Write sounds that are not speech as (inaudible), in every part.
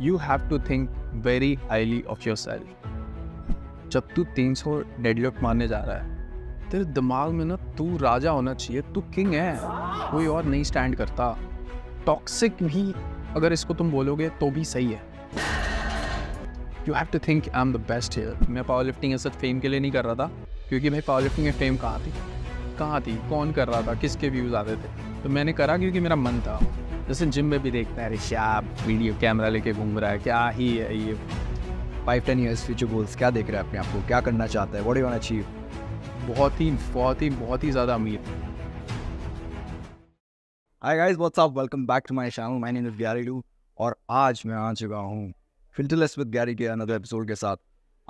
You have to think very highly of yourself जब तू तीन सौ डेडलिफ्ट मारने जा रहा है तेरे दिमाग में ना तू राजा होना चाहिए तू किंग है कोई और नहीं स्टैंड करता टॉक्सिक भी अगर इसको तुम बोलोगे तो भी सही है you have to think I am the best here मैं पावर लिफ्टिंग ऐसा फेम के लिए नहीं कर रहा था क्योंकि भाई पावर लिफ्टिंग फेम कहाँ थी कहाँ थी कौन कर रहा था किसके व्यूज़ आते थे तो मैंने करा क्योंकि मेरा मन था जैसे जिम में भी देखते हैं अरे वीडियो कैमरा लेके घूम रहा है क्या ही है ये five ten years future goals क्या देख रहे हैं अपने आप को क्या करना चाहता है वॉट यू अचीव बहुत ही बहुत ही बहुत ही ज़्यादा अमीर hi guys what's up welcome back to my channel my name is Gary Lu और आज मैं आ चुका हूँ फिल्टरलेस विद गैरी के अनदर एपिसोड के साथ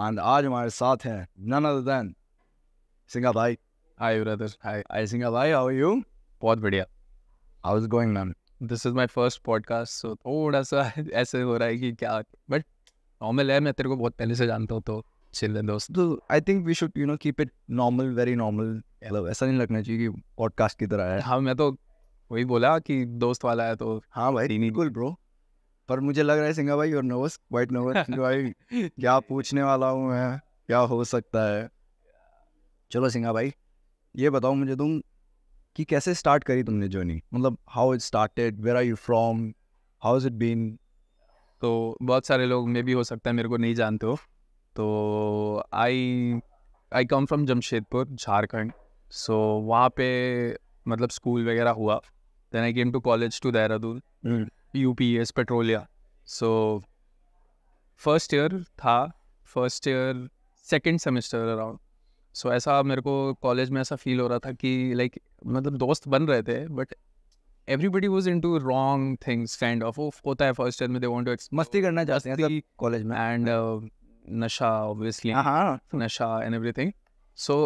एंड आज हमारे साथ हैं नन अदर देन सिंगा भाई हाय ब्रदर हाय हाय सिंगा भाई हाउ आर यू बहुत बढ़िया how is going ma'am this is my first podcast so थोड़ा सा (laughs) ऐसे हो रहा है कि क्या बट नॉर्मल है मैं तेरे को बहुत पहले से जानता हूँ तो चिल्ड्रेन दोस्त तो I think we should you know keep it normal very normal hello ऐसा नहीं लगना चाहिए कि पॉडकास्ट की तरह है हाँ मैं तो वही बोला कि दोस्त वाला है तो हाँ भाई बिल्कुल ब्रो पर मुझे लग रहा है सिंगा भाई और नर्वस वाइट नर्वस भाई (laughs) क्या पूछने वाला हूँ मैं क्या हो सकता है चलो सिंगा भाई ये बताओ मुझे तुम कि कैसे स्टार्ट करी तुमने जर्नी मतलब how it started where are you from how is it been तो बहुत सारे लोग मे भी हो सकता है मेरे को नहीं जानते हो तो I I come from Jamshedpur Jharkhand so वहाँ पे मतलब स्कूल वगैरह हुआ then I came to college to Dehradun U P S petroleum so first year था first year second semester around so so, ऐसा मेरे को कॉलेज में ऐसा फील हो रहा था कि लाइक like, मतलब दोस्त बन रहे थे but everybody was in to wrong things kind of of होता है फर्स्ट ईयर में दे वॉन्ट टू मस्ती करना तो चाहते हैं कॉलेज में एंड हाँ। नशा ऑब्वियसली हाँ, हाँ। नशा एंड थिंग सो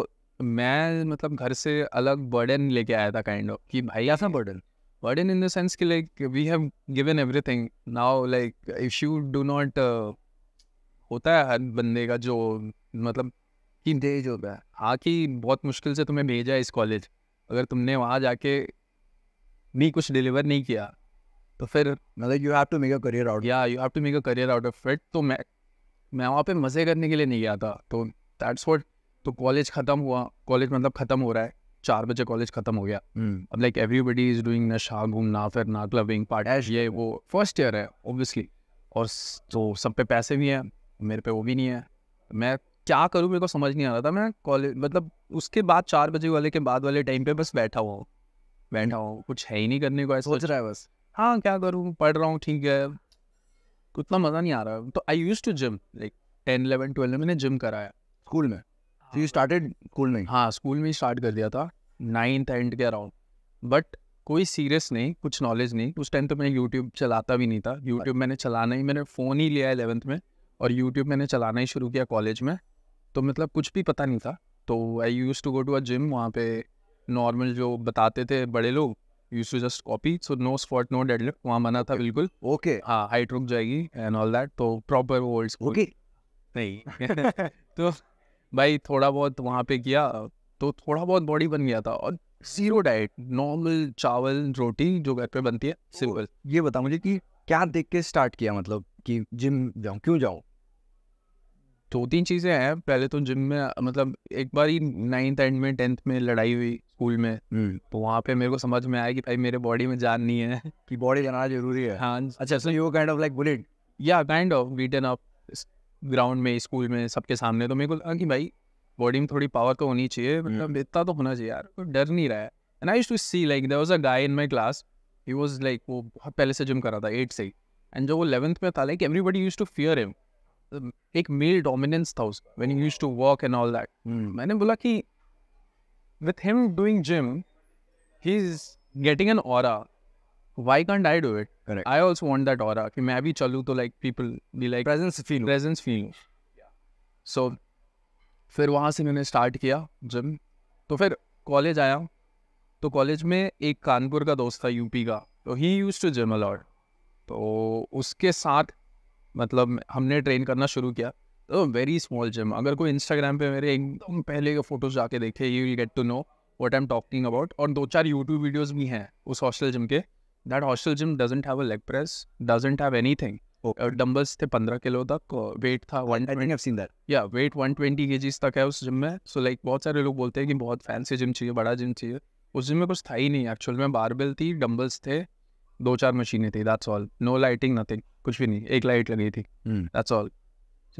मैं मतलब घर से अलग बर्डन लेके आया था काइंड ऑफ कि भाई ऐसा burden burden in the sense कि like we have given thing now like if you do not होता है हर बंदे का जो मतलब कि देज हो गया आके बहुत मुश्किल से तुम्हें भेजा इस कॉलेज अगर तुमने वहाँ जाके नहीं कुछ डिलीवर नहीं किया तो फिर मतलब you have to make a career out या you have to make a career out of it तो मैं मैं वहाँ पे मज़े करने के लिए नहीं गया था तो दैट्स वॉट तो कॉलेज ख़त्म हुआ कॉलेज मतलब ख़त्म हो रहा है चार बजे कॉलेज ख़त्म हो गया हम्म। अब लाइक एवरीबडी इज़ डूइंग नशा घूमना ना क्लबिंग पार्टैश ये वो फर्स्ट ईयर है ओबियसली और तो सब पे पैसे भी हैं मेरे पे वो भी नहीं है मैं क्या करूँ मेरे को समझ नहीं आ रहा था मैं कॉलेज मतलब उसके बाद चार बजे वाले के बाद वाले टाइम पे बस बैठा हुआ बैठा हुआ कुछ है ही नहीं करने को ऐसा सोच रहा है बस हाँ क्या करूँ पढ़ रहा हूँ ठीक है उतना मज़ा नहीं आ रहा तो I use to gym like ten eleven twelve मैंने जिम कराया स्कूल में यू हाँ। स्टार्टेड स्कूल में हाँ स्कूल में ही स्टार्ट कर दिया था नाइन्थ एंड के अराउंड बट कोई सीरियस नहीं कुछ नॉलेज नहीं उस टाइम तो मैं यूट्यूब चलाता भी नहीं था यूट्यूब अच्छा। मैंने चलाना ही मैंने फ़ोन ही लिया इलेवंथ में और यूट्यूब मैंने चलाना ही शुरू किया कॉलेज में तो मतलब कुछ भी पता नहीं था तो I use to go to a gym वहाँ पे नॉर्मल जो बताते थे बड़े लोग use to just copy so no spot no deadlift वहाँ मना था बिल्कुल ओके हाँ हाइट रुक जाएगी एंड ऑल दैट तो प्रॉपर ओल्ड ओके नहीं (laughs) (laughs) तो भाई थोड़ा बहुत वहाँ पे किया तो थोड़ा बहुत बॉडी बन गया था और जीरो डाइट नॉर्मल चावल रोटी जो घर पे बनती है सिंपल ये बता मुझे कि क्या देख के स्टार्ट किया मतलब कि जिम जाऊँ क्यों जाऊँ दो तीन चीज़ें हैं पहले तो जिम में मतलब एक बार ही नाइन्थ एंड में टेंथ में लड़ाई हुई स्कूल में तो वहाँ पे मेरे को समझ में आया कि भाई मेरे बॉडी में जान नहीं है (laughs) कि बॉडी जाना जरूरी है हाँ अच्छा so you kind of like bullied या kind of beaten up ground में स्कूल में सबके सामने तो मेरे को लगा कि भाई बॉडी में थोड़ी पावर तो होनी चाहिए मतलब इतना तो होना चाहिए यार डर नहीं रहा है and I to see like there was a guy in my class he was like वो बहुत पहले से जिम करा था एट से एंड जो वो इलेवंथ में था like everybody use to fear him एक मेल डोमिनेंस था उसका when he used to work and all that मैंने बोला कि with him doing gym he is getting an aura why can't I do it Correct. I also want that aura. कि मैं भी चलूँ तो like people be like presence feel presence feel so फिर वहाँ से मैंने स्टार्ट किया जिम तो फिर कॉलेज आया तो कॉलेज में एक कानपुर का दोस्त था यूपी का तो he use to gym a lot तो उसके साथ मतलब हमने ट्रेन करना शुरू किया तो वेरी स्मॉल जिम अगर कोई इंस्टाग्राम पे मेरे एकदम पहले के फ़ोटोज़ जाके देखे you will get to know what I am talking about और दो चार यूट्यूब वीडियोज़ भी हैं उस हॉस्टल जिम के that hostel gym doesn't have a leg press doesn't have any thing dumbbells थे पंद्रह किलो तक वेट था वन सीन दैट या वेट वन ट्वेंटी के जीज तक है उस जिम में सो लाइक बहुत सारे लोग बोलते हैं कि बहुत फैंसी जिम चाहिए बड़ा जिम चाहिए उस जिम में कुछ था ही नहीं एक्चुअल में बारबेल थी डम्बल्स थे दो चार मशीनें थी that's all no lighting nothing कुछ भी नहीं एक लाइट लगी थी दैट्स ऑल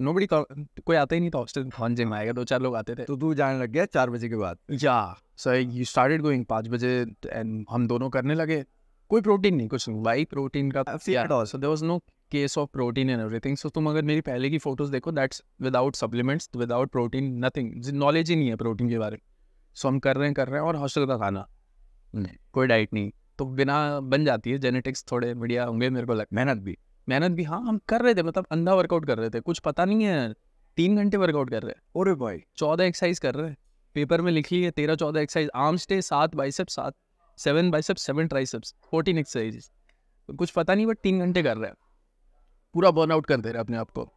नो बड़ी कोई आता ही नहीं था हॉस्टल हाँ जिम आएगा दो चार लोग आते थे तो तू जाने लग गया चार बजे के बाद या सो यू स्टार्टेड गोइंग पाँच बजे एंड हम दोनों करने लगे कोई प्रोटीन नहीं कुछ वाई प्रोटीन का so no case of protein and everything so तुम अगर मेरी पहले की फोटोज देखो that's without supplements without protein nothing knowledge ही नहीं है प्रोटीन के बारे में सो हम कर रहे हैं कर रहे हैं और हॉस्टल का खाना हम्म। कोई डाइट नहीं तो बिना बन जाती है जेनेटिक्स थोड़े बढ़िया होंगे मेरे को लगता मेहनत भी मेहनत भी हाँ हम कर रहे थे मतलब अंधा वर्कआउट कर रहे थे कुछ पता नहीं है तीन घंटे वर्कआउट कर रहे हैं अरे भाई चौदह एक्सरसाइज कर रहे हैं पेपर में लिख ली है तेरह चौदह एक्सरसाइज आर्म्स डे सात बाइसेप सात seven biceps seven triceps fourteen exercise कुछ पता नहीं बट तीन घंटे कर रहे हैं पूरा बर्नआउट कर दे रहे अपने आप को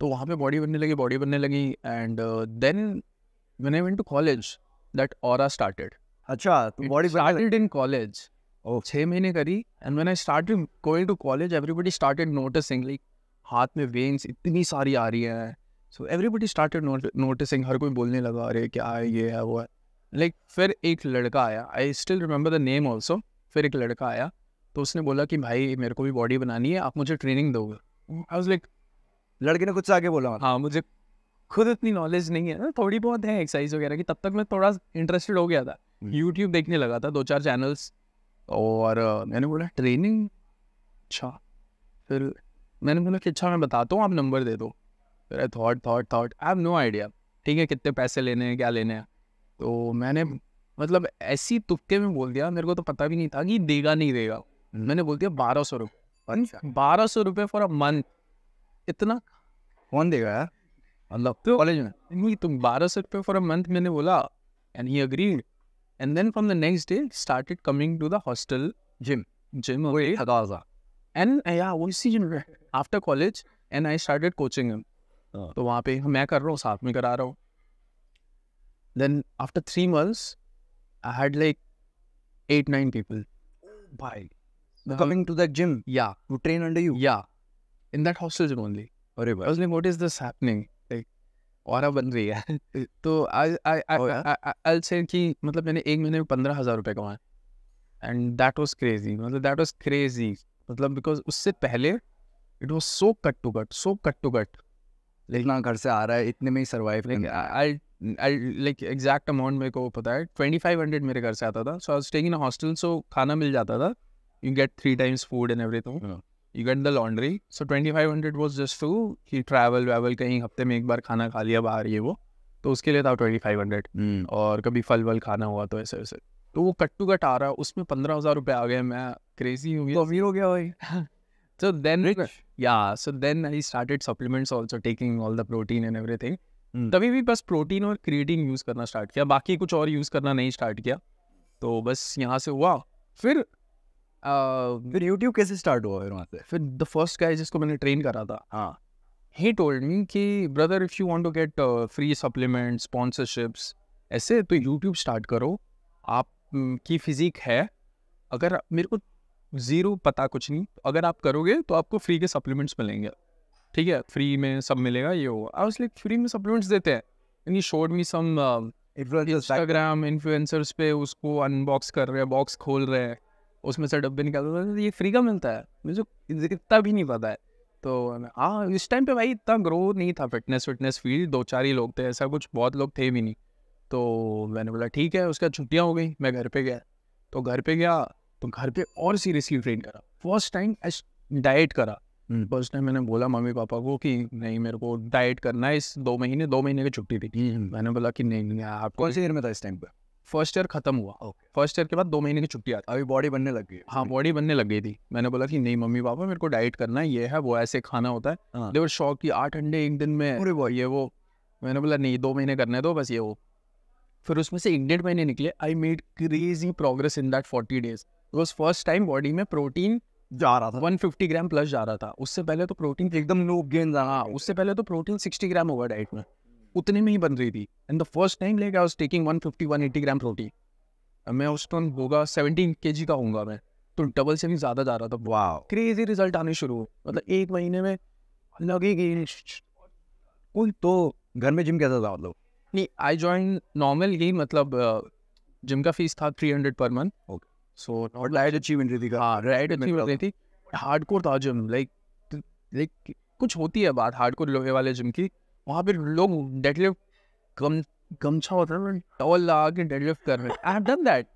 तो वहाँ पे बॉडी बनने लगी बॉडी बनने लगी and then when I went to college that और स्टार्टेड अच्छा तो बॉडी स्टार्टेड इन कॉलेज छः महीने करी एंड मैंने start going to college everybody started noticing like हाथ में वेन्स इतनी सारी आ रही है सो एवरीबडी स्टार्टेड नोटिसिंग हर कोई बोलने लगा अरे क्या है ये है वो है लाइक like, फिर एक लड़का आया I still remember the name also फिर एक लड़का आया तो उसने बोला कि भाई मेरे को भी बॉडी बनानी है आप मुझे ट्रेनिंग दोगे आई वाज लाइक लड़के ने कुछ आगे बोला मतलब। हाँ मुझे खुद इतनी नॉलेज नहीं है ना थोड़ी बहुत है एक्सरसाइज वगैरह की तब तक मैं थोड़ा इंटरेस्टेड हो गया था यूट्यूब hmm. देखने लगा था दो चार चैनल्स और मैंने बोला ट्रेनिंग अच्छा फिर मैंने बोला कि अच्छा मैं बताता हूँ आप नंबर दे दो फिर I thought thought thought I have no idea ठीक है कितने पैसे लेने हैं क्या लेने हैं तो मैंने मतलब ऐसी तुक्के में बोल दिया मेरे को तो पता भी नहीं था कि देगा नहीं देगा मैंने बोल दिया बारह सौ रुपये अच्छा। बारह सौ रुपये फॉर अ मंथ इतना कौन देगा यार मतलब तो कॉलेज में नहीं तुम बारह सौ रुपये फॉर अ मंथ मैंने बोला and he agreed And then from the next day, started coming to the hostel gym. Gym of okay. Hagaza. And yeah, वो इसी gym After college, and I started coaching him. तो oh. वहाँ पे मैं कर रहा हूँ साथ में करा रहा हूँ then after three months I had like eight nine people भाई coming to the gym. Yeah. To train under you. Yeah. In that hostel only. Horrible. I was like, what is this happening? और बन रही है तो आज आई से कि मतलब मैंने एक महीने में पंद्रह हज़ार रुपये कमाए एंड दैट वाज क्रेजी मतलब दैट वाज क्रेजी मतलब बिकॉज उससे पहले it was so cut to cut so cut to cut लेकिन हाँ, घर से आ रहा है इतने में ही survive like like exact amount मेरे को पता है ट्वेंटी फाइव हंड्रेड मेरे घर से आता था सो आई स्टेइंग इन हॉस्टल सो खाना मिल जाता था you get three times food and everything you get the laundry so twenty five hundred was just to कि ट्रैवल वेवल कहीं हफ्ते में एक बार खाना खा लिया बाहर ये वो तो उसके लिए था ट्वेंटी फाइव हंड्रेड और कभी फल वल खाना हुआ तो ऐसे वैसे तो वो कट टू कट आ रहा है उसमें पंद्रह हज़ार रुपये आ गए मैं क्रेजी हूँ गया तो अमीर हो गया भाई so (laughs) then yeah so then I i supplements also taking all the protein and everything तभी भी बस प्रोटीन और क्रिएटिन यूज़ करना स्टार्ट किया बाकी कुछ और यूज़ करना नहीं स्टार्ट किया तो बस यहाँ से हुआ फिर फिर यूट्यूब कैसे स्टार्ट हुआ फिर वहाँ से फिर द फर्स्ट गाय जिसको मैंने ट्रेन करा था हाँ ही टोल्ड मी कि brother if you want to get free supplement sponsorships ऐसे तो यूट्यूब स्टार्ट करो आप की फिजिक है अगर मेरे को ज़ीरो पता कुछ नहीं अगर आप करोगे तो आपको फ्री के सप्लीमेंट्स मिलेंगे ठीक है फ्री में सब मिलेगा ये होगा आई फ्री में सप्लीमेंट्स देते हैं यानी showed me some Instagram influencers पे उसको अनबॉक्स कर रहे हैं बॉक्स खोल रहे हैं उसमें से डब्बे निकालता था तो ये फ्री का मिलता है मुझे इतना भी नहीं पता है तो हाँ इस टाइम पे भाई इतना ग्रो नहीं था फिटनेस फिटनेस फील्ड दो चार ही लोग थे ऐसा कुछ बहुत लोग थे भी नहीं तो मैंने बोला ठीक है उसका छुट्टियाँ हो गई मैं घर पे गया तो घर पे गया तो घर पे और सीरियसली ट्रेन करा फर्स्ट टाइम डाइट करा फर्स्ट टाइम हम्म, मैंने बोला मम्मी पापा को कि नहीं मेरे को डाइट करना है इस दो महीने दो महीने की छुट्टी थी मैंने बोला कि नहीं, नहीं आप कौन सी देर में था इस टाइम पर फर्स्ट ईयर खत्म हुआ फर्स्ट ईयर के बाद दो महीने की छुट्टी आती अभी बॉडी बनने लग गई हाँ बॉडी बनने लग गई थी मैंने बोला कि नहीं मम्मी पापा मेरे को डाइट करना है ये है वो ऐसे खाना होता है हाँ। देवर शौक की आठ अंडे एक दिन में अरे वो ये वो मैंने बोला नहीं दो महीने करने दो बस ये वो फिर उसमें से एक डेढ़ महीने निकले I made crazy progress in that forty days because first time body में प्रोटीन जा रहा था वन फिफ्टी ग्राम प्लस जा रहा था उससे पहले तो प्रोटीन एकदम लो गेन रहा हाँ, उससे पहले तो प्रोटीन सिक्सटी ग्राम होगा डाइट में उतने में ही बन रही थी and the first time like I was taking 150 180 gram protein मैं उस टाइम होगा 17 के का होऊंगा मैं तो डबल से भी ज़्यादा जा रहा था वाह क्रेजी रिजल्ट आने शुरू मतलब एक महीने में लगे कोई तो घर में जिम कैसा था मतलब नहीं आई ज्वाइन नॉर्मल ही मतलब जिम का फीस था three per month okay so not light achievement रही थी हाँ राइट अचीवमेंट रही थी हार्ड था जिम लाइक लाइक कुछ होती है बात हार्ड लोहे वाले जिम की वहाँ पे लोग डेडलिफ्ट गम गमछा होता है टॉवल लगा के डेडलिफ्ट कर रहे हैं आई हैव डन दैट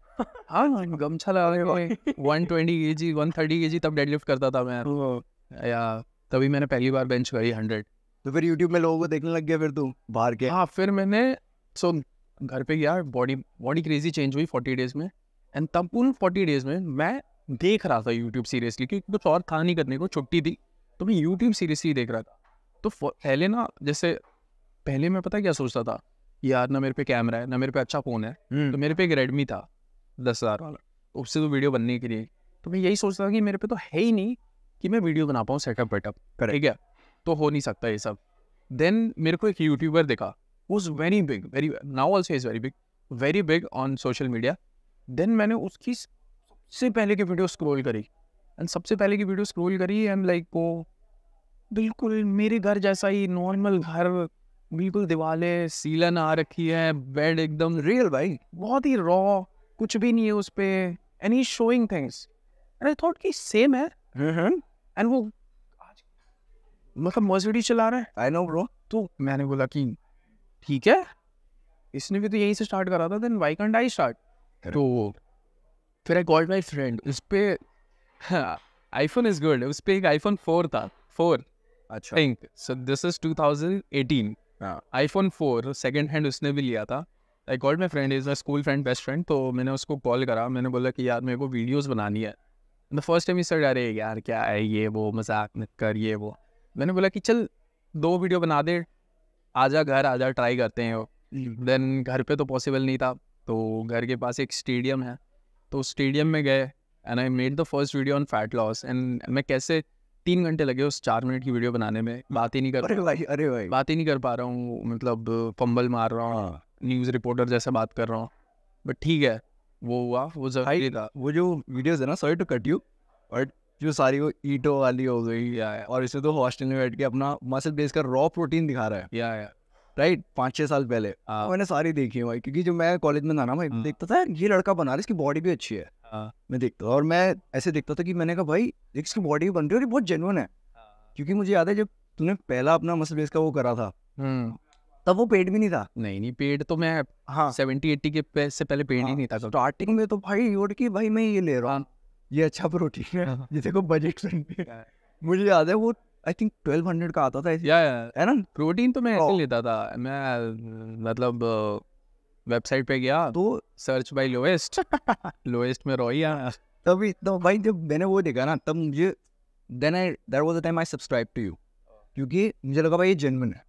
हाँ गमछा लगा के वन ट्वेंटी के जी वन थर्टी के जी तब डेडलिफ्ट करता था मैं या तभी मैंने पहली बार बेंच करी हंड्रेड तो फिर यूट्यूब में लोगों को देखने लग गया फिर तू बाहर के हाँ फिर मैंने सो घर पे गया बॉडी बॉडी क्रेजी चेंज हुई फोर्टी डेज में एंड तब उन फोर्टी डेज में मैं देख रहा था यूट्यूब सीरियसली क्योंकि कुछ और था नहीं करने को छुट्टी थी तो मैं यूट्यूब सीरियसली देख रहा था तो पहले ना जैसे पहले मैं पता क्या सोचता था यार ना मेरे पे कैमरा है ना मेरे पे अच्छा फ़ोन है हम्म। तो मेरे पे एक रेडमी था दस हज़ार वाला तो उससे तो वीडियो बनने के लिए तो मैं यही सोचता था कि मेरे पे तो है ही नहीं कि मैं वीडियो बना पाऊँ सेटअप वेटअप ठीक है तो हो नहीं सकता ये सब देन मेरे को एक यूट्यूबर देखा is very big very now also is very big very big on social media then मैंने उसकी सबसे पहले की वीडियो स्क्रोल करी एंड सबसे पहले की वीडियो स्क्रोल करी एंड लाइक वो बिल्कुल मेरे घर जैसा ही नॉर्मल घर बिल्कुल दिवाले सीलन आ रखी है बेड एकदम रियल भाई बहुत ही रॉ कुछ भी नहीं है उस पर any showing things and I thought कि सेम है एंड वो मतलब मर्सिडीज चला रहा है आई नो ब्रो तो मैंने बोला कि ठीक है इसने भी तो यहीं से स्टार्ट करा था then why can't I start तो फिर आई कॉल्ड माई फ्रेंड उस पर आईफोन इज गुड उस पर एक आईफोन फोर था फोर अच्छा think so this is 2018 iPhone four second hand उसने भी लिया था I called my friend is my school friend best friend तो मैंने उसको कॉल करा मैंने बोला कि यार मेरे को वीडियोस बनानी है द फर्स्ट टाइम सर अरे यार क्या है ये वो मजाक मत कर ये वो मैंने बोला कि चल दो वीडियो बना दे आजा घर आजा ट्राई करते हैं देन घर पे तो पॉसिबल नहीं था तो घर के पास एक स्टेडियम है तो स्टेडियम में गए and I made the first video on fat loss and मैं कैसे तीन घंटे लगे उस चार मिनट की वीडियो बनाने में बात ही नहीं कर अरे भाई अरे भाई बात ही नहीं कर पा रहा हूँ मतलब फंबल मार रहा हूँ हाँ। न्यूज़ रिपोर्टर जैसा बात कर रहा हूँ बट ठीक है वो हुआ वो जरूरी था वो जो वीडियो है ना sorry to cut you but जो सारी वो ईटो वाली हो गई या, और इसे तो हॉस्टल में बैठ के अपना मसल बेस कर रॉ प्रोटीन दिखा रहा है या, या। राइट पांच छह साल पहले हाँ। मैंने सारी देखी भाई क्योंकि जब मैं कॉलेज में था ना भाई हाँ। देखता था ये लड़का बना रहा इसकी बॉडी भी अच्छी है हाँ। मैं देखता और मैं ऐसे देखता था कि मैंने कहा भाई इसकी बॉडी बन रही है और ये बहुत जेनुअन है क्योंकि मुझे याद है जब तूने पहला अपना मसल बेस का वो करा था हम्म। तब वो पेड भी नहीं था नहीं नहीं पेड तो मैं हाँ सेवेंटी एट्टी के पे, से पहले पेड हाँ, ही नहीं था स्टार्टिंग में तो भाई योड की भाई मैं ये ले रहा हूँ ये अच्छा प्रोटीन है ये देखो बजट मुझे याद है वो आई थिंक ट्वेल्व हंड्रेड का आता था या है ना प्रोटीन तो मैं ऐसे तो लेता था मैं मतलब वेबसाइट पे गया तो सर्च बाय लोएस्ट लोएस्ट में रोई या तभी तो भाई जब मैंने वो देखा ना तब मुझे then I that was the time I subscribe to you क्योंकि मुझे लगा भाई ये जेनवन है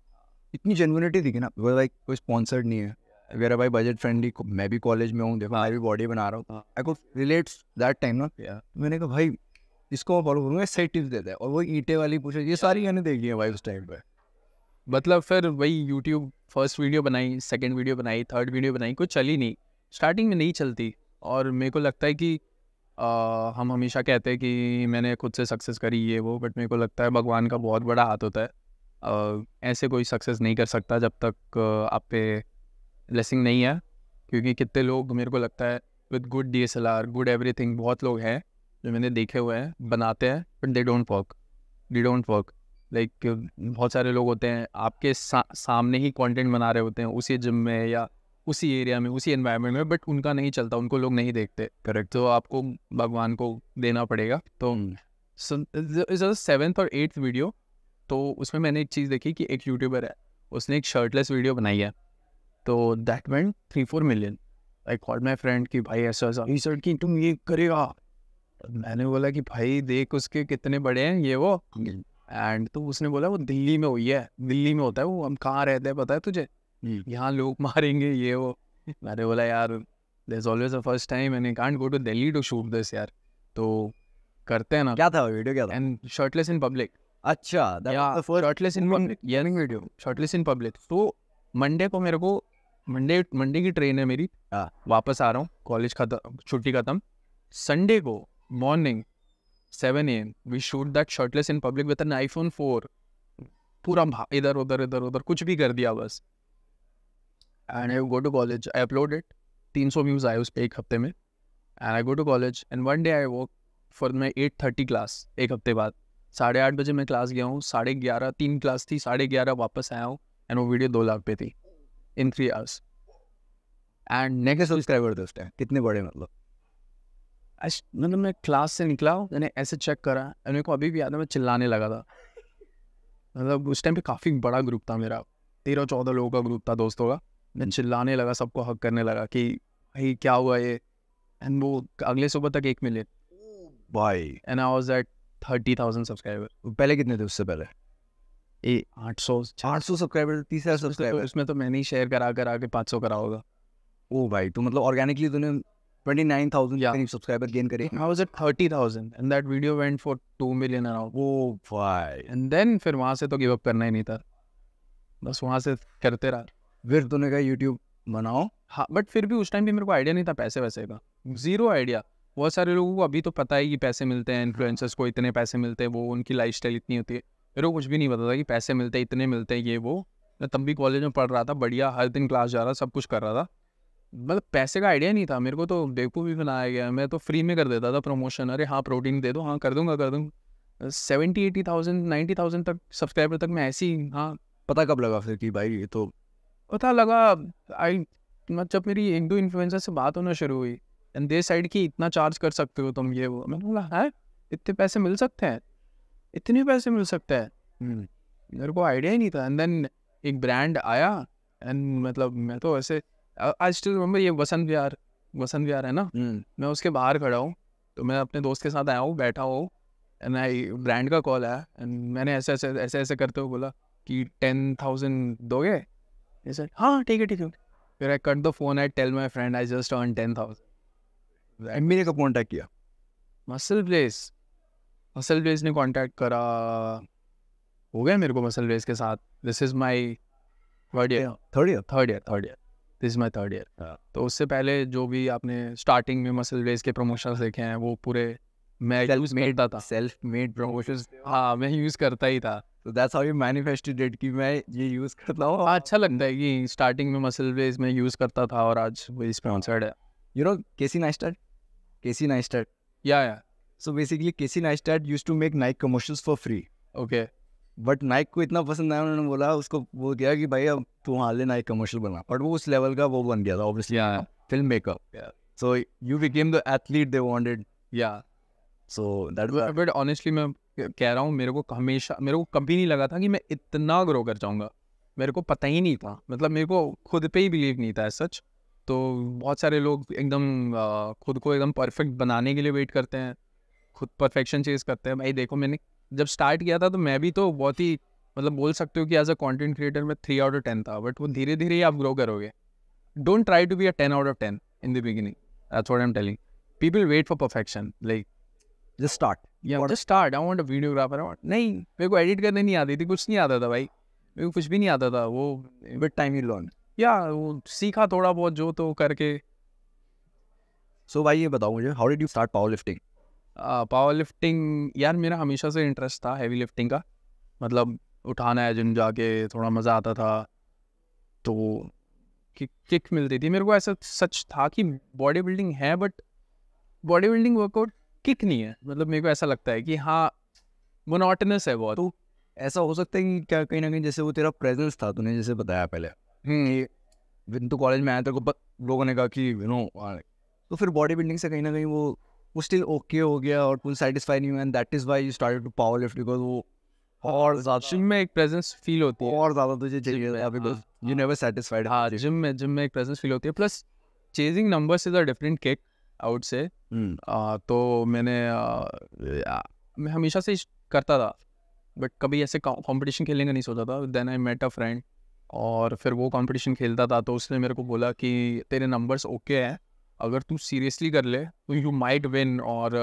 इतनी जेनविनिटी दिखी ना लाइक कोई स्पॉन्सर्ड नहीं है अगर भाई बजट फ्रेंडली मैं भी कॉलेज में हूँ देखो मैं भी बॉडी बना रहा हूँ आई को रिलेट्स दैट टाइम ना तो मैंने कहा भाई जिसको मैं फॉलो करूँगा सही टिप्स देता है और वो ईटे वाली पूछे ये सारी मैंने देख ली है भाई उस टाइम पर मतलब फिर वही यूट्यूब फर्स्ट वीडियो बनाई सेकेंड वीडियो बनाई थर्ड वीडियो बनाई कुछ चली नहीं स्टार्टिंग में नहीं चलती और मेरे को लगता है कि आ, हम हमेशा कहते हैं कि मैंने खुद से सक्सेस करी ये वो बट मेरे को लगता है भगवान का बहुत बड़ा हाथ होता है आ, ऐसे कोई सक्सेस नहीं कर सकता जब तक आप पे ब्लेसिंग नहीं है क्योंकि कितने लोग मेरे को लगता है with good D S L R good every बहुत लोग हैं जो मैंने देखे हुए हैं बनाते हैं but they don't work they don't work like बहुत सारे लोग होते हैं आपके सा, सामने ही कंटेंट बना रहे होते हैं उसी जिम में या उसी एरिया में उसी एनवायरनमेंट में बट उनका नहीं चलता उनको लोग नहीं देखते करेक्ट तो आपको भगवान को देना पड़ेगा तो सेवेंथ और एट्थ वीडियो तो उसमें मैंने एक चीज़ देखी कि एक यूट्यूबर है उसने एक शर्टलेस वीडियो बनाई है तो that went three four million I call my friend कि भाई ऐसा ऐसा की तुम ये करेगा मैंने बोला कि भाई देख उसके कितने बड़े हैं ये वो एंड तो उसने बोला वो दिल्ली में हुई है दिल्ली में होता है वो हम कहाँ रहते हैं पता है तुझे यहाँ लोग मारेंगे ये वो मैंने बोला यार this always a first time and can't go to Delhi to shoot this यार तो करते हैं ना क्या था वीडियो क्या था एंड शर्टलेस इन पब्लिक अच्छा shirtless in public video shirtless in public तो मंडे को मेरे को मंडे मंडे की ट्रेन है मेरी हाँ। वापस आ रहा हूँ कॉलेज खत्म छुट्टी खत्म संडे को morning, 7 a.m. We shoot that shirtless in public with an iPhone four पूरा इधर उधर इधर उधर कुछ भी कर दिया बस and I go to college I upload it तीन सौ व्यूज आए उस पर एक हफ्ते में and I go to college and one day I work for my eight thirty class एक हफ्ते बाद साढ़े आठ बजे मैं क्लास गया हूँ साढ़े ग्यारह तीन क्लास थी साढ़े ग्यारह वापस आया हूँ एंड वो वीडियो दो लाख पे थी in three hours and next subscriber दोस्त है कितने बड़े मतलब मतलब मैं क्लास से निकला हूँ मैंने ऐसे चेक करा और मेरे को अभी भी याद है मैं चिल्लाने लगा था मतलब उस टाइम पे काफ़ी बड़ा ग्रुप था मेरा तेरह चौदह लोगों का ग्रुप था दोस्तों का मैं हम्म। चिल्लाने लगा सबको हक करने लगा कि भाई क्या हुआ ये एंड वो अगले सुबह तक एक मिले by and I was at thirty thousand subscriber पहले कितने थे उससे पहले ए आठ सौ आठ सौ सब्सक्राइबर तीसरा सब्सक्राइबर उसमें तो मैंने ही शेयर करा करा के पाँच सौ करा होगा ओ भाई तो मतलब ऑर्गेनिकली तूने करे. 30,000 2 भाई. फिर से तो करना ही नहीं था. बस से करते रहा. फिर तूने कहा बनाओ. हाँ बट फिर भी उस टाइम मेरे को आइडिया नहीं था पैसे वैसे का. बहुत सारे लोगों को अभी तो पता है कि पैसे मिलते हैं इन्फ्लुएंसर्स को इतने पैसे मिलते हैं वो उनकी लाइफ इतनी होती है मेरे को कुछ भी नहीं पता था कि पैसे मिलते हैं इतने मिलते हैं ये वो मैं तब भी कॉलेज में पढ़ रहा था बढ़िया हर दिन क्लास जा रहा सब कुछ कर रहा था मतलब पैसे का आइडिया नहीं था मेरे को तो बेवकूफ़ भी बनाया गया मैं तो फ्री में कर देता था प्रमोशन अरे हाँ प्रोटीन दे दो हाँ कर दूंगा कर दूंगा seventy eighty thousand ninety thousand तक सब्सक्राइबर तक मैं ऐसी हाँ पता कब लगा फिर कि भाई ये तो पता लगा आई मतलब जब मेरी एक दो इन्फ्लुएंसर से बात होना शुरू हुई एंड दे साइड की इतना चार्ज कर सकते हो तुम ये वो मैंने बोला है इतने पैसे मिल सकते हैं इतने पैसे मिल सकते हैं हम्म। मेरे को आइडिया ही नहीं था एंड देन एक ब्रांड आया एंड मतलब मैं तो ऐसे आई स्टिल तो रिमेम्बर ये वसंत विहार वसंत विहार है ना हम्म। मैं उसके बाहर खड़ा हूँ तो मैं अपने दोस्त के साथ आया हूँ बैठा हूँ एंड आई ब्रांड का कॉल आया एंड मैंने ऐसे ऐसे ऐसे ऐसे करते हुए बोला कि टेन थाउजेंड दोगे जैसे हाँ ठीक है ठीक है फिर I cut the phone I tell my friend I just earn ten thousand and मैंने कब कॉन्टैक्ट किया मसल प्लेस मसल प्लेस ने कॉन्टैक्ट करा हो गया मेरे को मसल प्लेस के साथ this is my third year third year third year third year this my third year तो उससे पहले जो भी आपने स्टार्टिंग में मसल रेस के प्रमोशन देखे हैं वो पूरे मैं यूज करता था सेल्फ मेड हाँ मैं यूज करता ही था तो दैट्स हाउ यू मैनिफेस्टेड कि मैं ये यूज करता हूँ हाँ, अच्छा लगता है कि स्टार्टिंग में मसल रेस में यूज करता था और आज वो इस स्पॉन्सर्ड है you know Casey Neistat Casey Neistat yeah या so basically Casey used to make Nike for free okay but Nike को इतना पसंद आया उन्होंने बोला उसको वो किया कि भाई अब तू हाल ले नाइक कमर्शियल बना बट वो उस लेवल का वो बन गया था obviously film maker so you became the athlete they wanted yeah so that but honestly मैं कह रहा हूँ मेरे को हमेशा मेरे को कभी नहीं लगा था कि मैं इतना ग्रो कर जाऊँगा मेरे को पता ही नहीं था मतलब मेरे को खुद पे ही बिलीव नहीं था एज सच तो बहुत सारे लोग एकदम खुद को एकदम परफेक्ट बनाने के लिए वेट करते हैं खुद परफेक्शन चेज करते हैं भाई देखो मैंने जब स्टार्ट किया था तो मैं भी तो बहुत ही मतलब बोल सकते हो कि एज अ कॉन्टेंट क्रिएटर में थ्री आउट ऑफ टेन था बट वो धीरे धीरे ही आप ग्रो करोगे don't try to be a ten out of ten in the beginning that's I am telling people wait for perfection like just start yeah just start I want a videographer I नहीं मेरे को edit करने नहीं आती थी कुछ नहीं आता था भाई मेरे को कुछ भी नहीं आता था वो विद टाइम यू लर्न या वो सीखा थोड़ा बहुत जो तो करके सो so भाई ये बताओ मुझे how did you start power lifting power lifting यार मेरा हमेशा से इंटरेस्ट था हैवी लिफ्टिंग का मतलब उठाना है जिम जाके थोड़ा मज़ा आता था तो किक किक मिलती थी मेरे को ऐसा सच था कि बॉडी बिल्डिंग है but body building workout kick नहीं है मतलब मेरे को ऐसा लगता है कि हाँ मोनोटनस है बहुत तो ऐसा हो सकता है कि क्या कहीं ना कहीं जैसे वो तेरा प्रेजेंस था तूने जैसे बताया पहले हम्म। तू कॉलेज में आया तेरे को लोगों ने कहा कि यू नो तो फिर बॉडी बिल्डिंग से कहीं ना कहीं वो वो स्टिल ओके हो गया और कुल सेटिस्फाई नहीं हुआ and that is why you started to power lift because वो और ज्यादा जिम में एक प्रेजेंस फील होती है और ज्यादा तुझे चाहिए बिकॉज यू नेवर सेटिस्फाइड हाँ जिम हाँ। हाँ, में जिम में एक प्रेजेंस फील होती है plus chasing numbers is a different kick out से तो मैंने मैं हमेशा से करता था बट कभी ऐसे कॉम्पिटिशन खेलने का नहीं सोचा था then I met a friend और फिर वो कॉम्पिटिशन खेलता था तो उसने मेरे को बोला कि तेरे नंबर्स ओके हैं अगर तू सीरियसली कर ले तो यू माइट विन और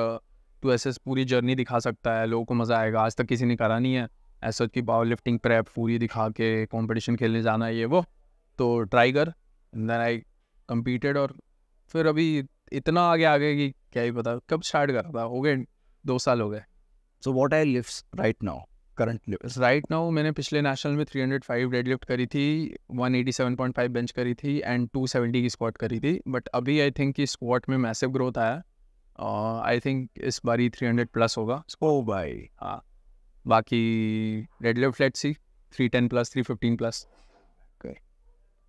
तू ऐसे पूरी जर्नी दिखा सकता है लोगों को मज़ा आएगा आज तक किसी ने करा नहीं है ऐसा कि पावर लिफ्टिंग प्रैप पूरी दिखा के कॉम्पिटिशन खेलने जाना है ये वो तो ट्राई कर देन आई कम्पीटेड और फिर अभी इतना आगे आगे कि क्या ही पता कब स्टार्ट करा था हो गए दो साल हो गए so what I lives right now current levels right now मैंने पिछले नेशनल में 305 डेडलिफ्ट करी थी 187.5 बेंच करी थी एंड 270 की स्क्वाट करी थी बट अभी आई थिंक कि स्क्वाट में मैसिव ग्रोथ आया आई uh, थिंक इस बारी 300 प्लस होगा ओ oh, बाई हाँ बाकी deadlift let's see 310 plus 315 plus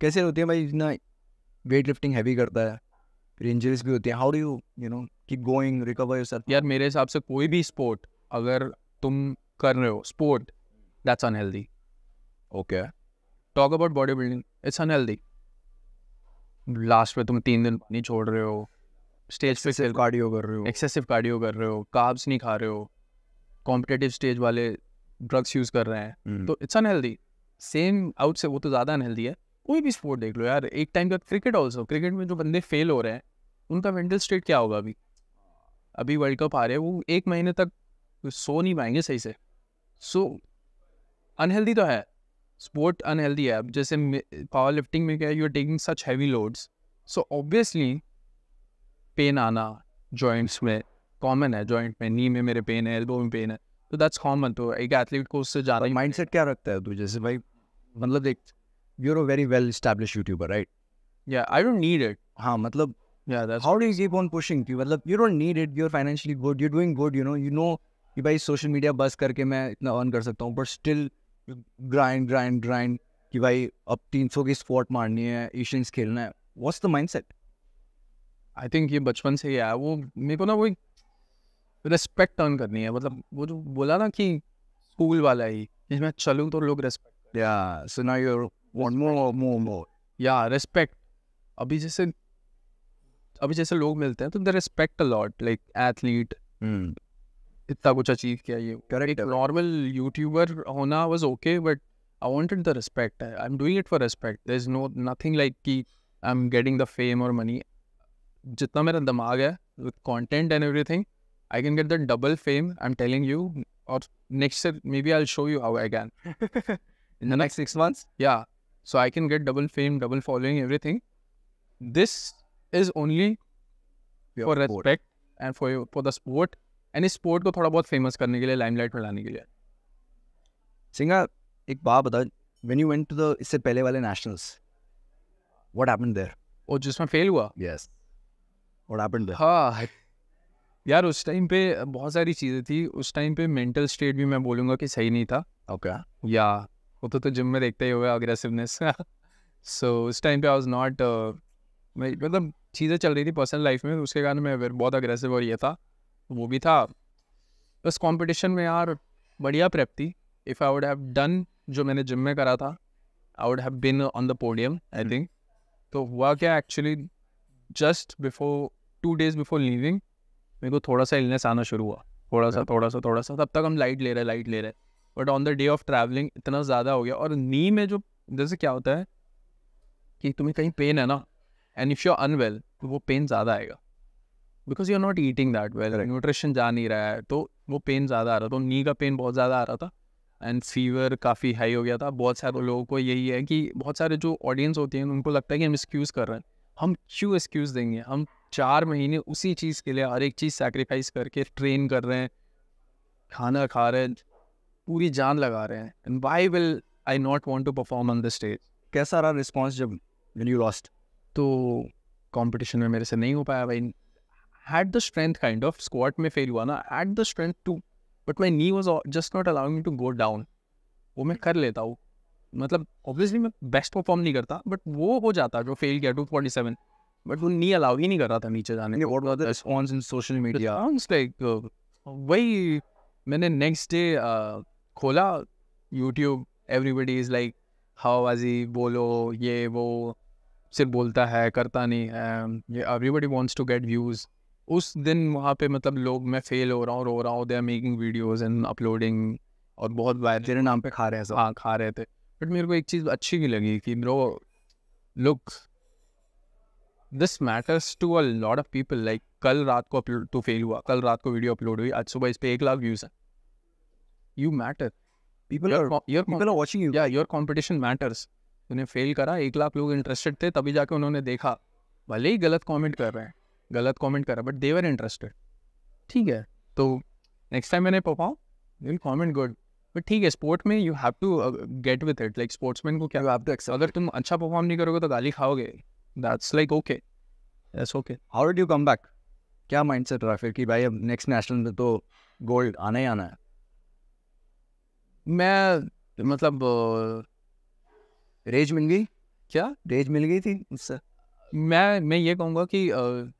कैसे होती है भाई इतना वेट लिफ्टिंग हैवी करता है फिर इंजरीज भी होती है how do you you know keep going recover yourself यार मेरे हिसाब से कोई भी स्पोर्ट अगर तुम कर रहे हो sport that's unhealthy okay talk about body building it's unhealthy last में तुम तीन दिन पानी छोड़ रहे हो स्टेज पे कार्डियो कर रहे हो एक्सेसिव कार्डियो कर रहे हो काब्स नहीं खा रहे हो कॉम्पिटेटिव स्टेज वाले ड्रग्स यूज़ कर रहे हैं हम्म। तो इट्स अनहेल्दी सेम आउट से वो तो ज़्यादा अनहेल्दी है कोई भी स्पोर्ट देख लो यार एक टाइम का क्रिकेट ऑल्सो क्रिकेट में जो बंदे फेल हो रहे हैं उनका मेंटल स्टेट क्या होगा अभी अभी वर्ल्ड कप आ रहे हैं वो एक महीने तक सो नहीं पाएंगे सही से सो अनहेल्दी तो है स्पोर्ट अनहेल्दी है जैसे पावर लिफ्टिंग में क्या है you are taking such heavy loads so obviously pain आना जॉइंट्स में कॉमन है जॉइंट में नी में मेरे पेन है एल्बो में पेन है तो दैट्स कॉमन तो एक एथलीट को उससे ज़्यादा माइंड सेट क्या रखता है तू जैसे भाई मतलब देख you are a very well establish YouTuber right yeah I don't need it हाँ मतलब how do you keep on pushing मतलब you don't need it you are financially good you doing good you know you know कि भाई social media बस करके मैं इतना earn कर सकता हूँ but still grind grind grind कि भाई अब तीन सौ की स्पॉट मारनी है एशियंस खेलना है what's the mindset I think ये बचपन से ही है वो मेरे को ना वो रिस्पेक्ट अर्न करनी है मतलब वो जो बोला ना कि स्कूल वाला ही जिसमें चलूँ तो लोग रेस्पेक्ट या सुना यूर यू मोर मोर मोर या रेस्पेक्ट अभी जैसे अभी जैसे लोग मिलते हैं तो the respect a lot like athlete इतना कुछ अचीव किया ये करेक्ट नॉर्मल यूट्यूबर होना was okay but I wanted the respect I am doing it for respect there is no nothing like कि I am getting the fame और money जितना मेरा दिमाग है with content and everything I can get the double fame I am telling you और next year maybe I show you how I can in the next six months या so I can get double fame double following everything this is only for respect and for for the sport and इस sport को थोड़ा बहुत famous करने के लिए limelight में लाने के लिए सिंगा एक बात बता when you went to the इससे पहले वाले नेशनल्स व्हाट हैपेंड देयर और जिसमें फेल हुआ यस व्हाट हैपेंड देयर हां यार उस टाइम पे बहुत सारी चीज़ें थी उस टाइम पे मेंटल स्टेट भी मैं बोलूँगा कि सही नहीं था ओके okay. या वो तो तो जिम में देखते ही हुआ अग्रेसिवनेस सो उस टाइम पे आई वाज नॉट मतलब चीज़ें चल रही थी पर्सनल लाइफ में उसके कारण मैं बहुत अग्रेसिव और ये था वो भी था बस कंपटीशन में यार बढ़िया प्रेप थी if I would have done जो मैंने जिम में करा था I would have been on the podium I think तो हुआ क्या actually just before two days before leaving मेरे को थोड़ा सा इलनेस आना शुरू हुआ थोड़ा सा थोड़ा सा थोड़ा सा तब तक हम लाइट ले रहे लाइट ले रहे but on the day of traveling इतना ज़्यादा हो गया और नी में जो जैसे क्या होता है कि तुम्हें कहीं पेन है ना एंड इफ़ यू अनवेल तो वो पेन ज़्यादा आएगा because you are not eating that well nutrition जा नहीं रहा है तो वो पेन ज़्यादा आ रहा था तो नी का पेन बहुत ज़्यादा आ रहा था एंड फीवर काफ़ी हाई हो गया था बहुत सारे लोगों को यही है कि बहुत सारे जो ऑडियंस होती हैं उनको लगता है कि हम एक्सक्यूज़ कर रहे हैं हम क्यों एक्सक्यूज़ देंगे हम चार महीने उसी चीज़ के लिए हर एक चीज़ सेक्रीफाइस करके ट्रेन कर रहे हैं खाना खा रहे हैं पूरी जान लगा रहे हैं and why will I not want to perform on the stage कैसा रहा रिस्पॉन्स जब यू लॉस्ट तो कॉम्पिटिशन में मेरे से नहीं हो पाया भाई had the strength kind of squat में फेल हुआ ना at the strength too but my knee was just not allow me to go down वो मैं कर लेता हूँ मतलब ऑब्वियसली मैं बेस्ट परफॉर्म नहीं करता बट वो हो जाता जो फेल किया टू फोर्टी सेवन बट वो नी अलाउ ही नहीं कर रहा था नीचे जाने response in social media like वही मैंने नेक्स्ट डे uh, खोला YouTube everybody is like how वाजी बोलो ये वो सिर्फ बोलता है करता नहीं everybody wants to get views उस दिन वहाँ पे मतलब लोग मैं फेल हो रहा हूँ रो रहा हूँ they are making videos and uploading और बहुत वायर तेरे नाम पे खा रहे हैं हाँ खा रहे थे बट मेरे को एक चीज़ अच्छी भी लगी कि bro look this matters to a lot of people like कल रात को अपलोड तो फेल हुआ कल रात को वीडियो अपलोड हुई आज सुबह इस पर एक लाख व्यूज़ है you matter people are your people are watching you या योर कंपटीशन मैटर्स उन्हें फेल करा एक लाख लोग इंटरेस्टेड थे तभी जाके उन्होंने देखा भले ही गलत कमेंट कर रहे हैं गलत कमेंट करा बट देवर इंटरेस्टेड ठीक है तो नेक्स्ट टाइम मैंने perform will comment good but ठीक है स्पोर्ट में you have to get with it like sportsman को क्या आप अगर तुम अच्छा परफॉर्म नहीं करोगे तो गाली खाओगे that's like okay that's okay how did you come back क्या माइंड सेट रहा फिर कि भाई अब नेक्स्ट नेशनल में तो गोल्ड आना ही आना है मैं मतलब रेज uh, मिल गई क्या रेज मिल गई थी उससे मैं मैं ये कहूंगा कि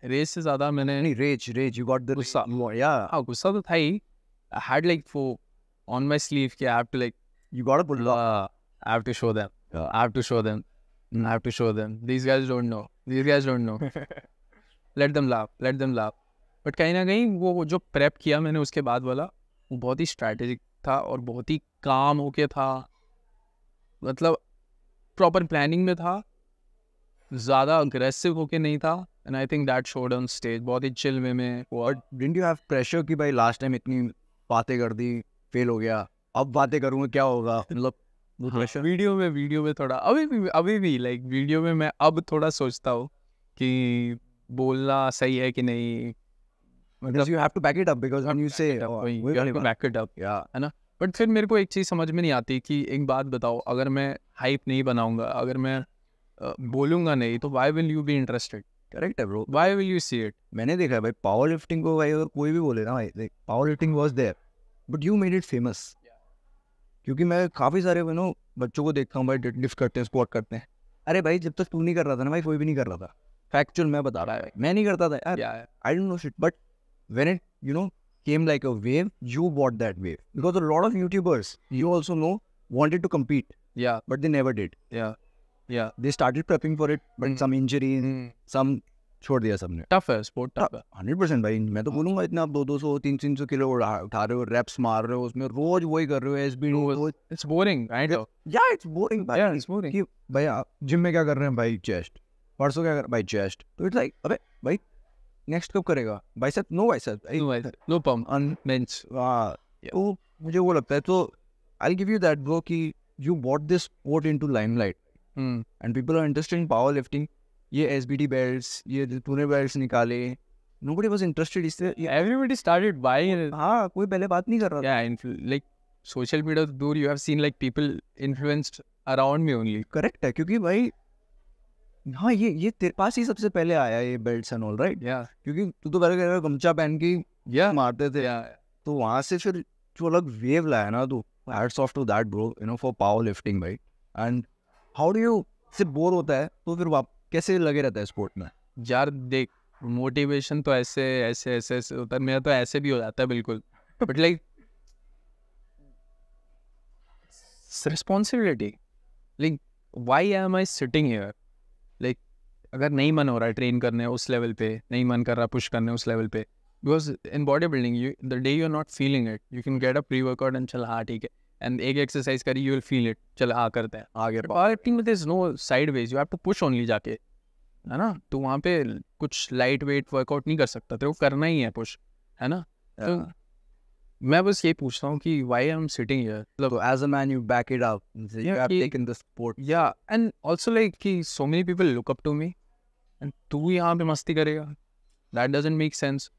रेस से ज़्यादा मैंने नहीं rage rage you got the गुस्सा या हाँ गुस्सा तो था ही आई हैड लाइक फो ऑन माय स्लीव के I have to like you got a bull I have to show them I have to show them I have to show them these guys don't know these guys don't know let them laugh let them laugh but कहीं ना कहीं वो जो prep किया मैंने उसके बाद वाला वो बहुत ही स्ट्रैटेजिक था और बहुत ही काम होके था मतलब प्रॉपर प्लानिंग में था ज़्यादा अग्रेसिव होके नहीं था and I think that showed on stage बहुत ही चिल वे में और डिंट यू हैव प्रेशर कि भाई लास्ट टाइम इतनी बातें कर दी फेल हो गया अब बातें करूँगा क्या होगा मतलब हाँ, वीडियो में वीडियो में थोड़ा अभी भी अभी भी लाइक वीडियो में मैं अब थोड़ा सोचता हूँ कि बोलना सही है कि नहीं मतलब you have to back it up because when you say you have to back it up या है ना बट फिर मेरे को एक चीज़ समझ में नहीं आती कि एक बात बताओ अगर मैं हाइप नहीं बनाऊंगा अगर मैं बोलूंगा नहीं तो why will you be interested correct है bro why will you see it मैंने देखा भाई पावर लिफ्टिंग को भाई अगर कोई भी बोले ना भाई देख power lifting was there but you made it famous क्योंकि मैं काफ़ी सारे नो बच्चों को देखता हूँ भाई डेड लिफ्ट करते हैं स्क्वाट करते हैं अरे भाई जब तक तू नहीं कर रहा था ना भाई कोई भी नहीं कर रहा था फैक्चुअल मैं बता रहा है मैं नहीं करता था यार I don't know shit but when it you know came like a wave you what that wave because a lot of YouTubers you also know wanted to compete या बट दे नेवर डिड या yeah they started prepping for it but mm. some injury hmm. छोड़ दिया सबने tough है sport tough हाँ, है hundred percent भाई मैं तो हाँ। बोलूंगा इतना आप दो दो सौ तीन तीन सौ किलो उठा रहे हो रेप्स मार रहे हो उसमें रोज वही कर रहे हो एस बी इट्स बोरिंग या इट्स बोरिंग भाई इट्स बोरिंग भाई आप जिम में क्या कर रहे हैं भाई चेस्ट परसों क्या कर भाई चेस्ट तो इट्स लाइक अबे भाई नेक्स्ट कब करेगा bicep no bicep no pump on men's तो मुझे वो लगता है तो I give you that bro कि you what this sport limelight and people are interested in power lifting ये एस बी डी बेल्ट ये तूने बेल्ट निकाले नो बडी वॉज इंटरेस्टेड इससे एवरीबडी स्टार्टेड बाइंग हाँ कोई पहले बात नहीं कर रहा था लाइक सोशल मीडिया दूर you have seen like people influenced around me only correct है क्योंकि भाई हाँ ये ये तेरे पास ही सबसे पहले आया ये बेल्ट एंड ऑल राइट या क्योंकि तू तो पहले कह रहा गमचा पहन के या मारते थे या तो वहाँ से फिर जो अलग वेव लाया ना तो hats off to that bro you know for power lifting भाई एंड हाउ डू यू सिर्फ बोर होता है तो फिर वाप कैसे लगे रहता है स्पोर्ट में यार देख मोटिवेशन तो ऐसे ऐसे ऐसे ऐसे होता है मेरा तो ऐसे भी हो जाता है बिल्कुल but like responsibility like why am I sitting here like अगर नहीं मन हो रहा है ट्रेन करने उस लेवल पे नहीं मन कर रहा पुश करने उस लेवल पे because in body building you the day you are not feeling it you can get a pre workout and चल हाँ ठीक है एंड एक एक्सरसाइज करी यू विल फील इट चल आ करते हैं आगे पावरलिफ्टिंग में there is no sideways you have to push only जाके है ना तो वहाँ पे कुछ लाइट वेट वर्कआउट नहीं कर सकता तेरे को करना ही है पुश है ना तो मैं बस ये पूछ रहा हूँ कि why I am sitting here मतलब as a man you back it up you have taken the support या एंड आल्सो लाइक कि so many people look up to me and तू यहाँ पे मस्ती करेगा that doesn't make sense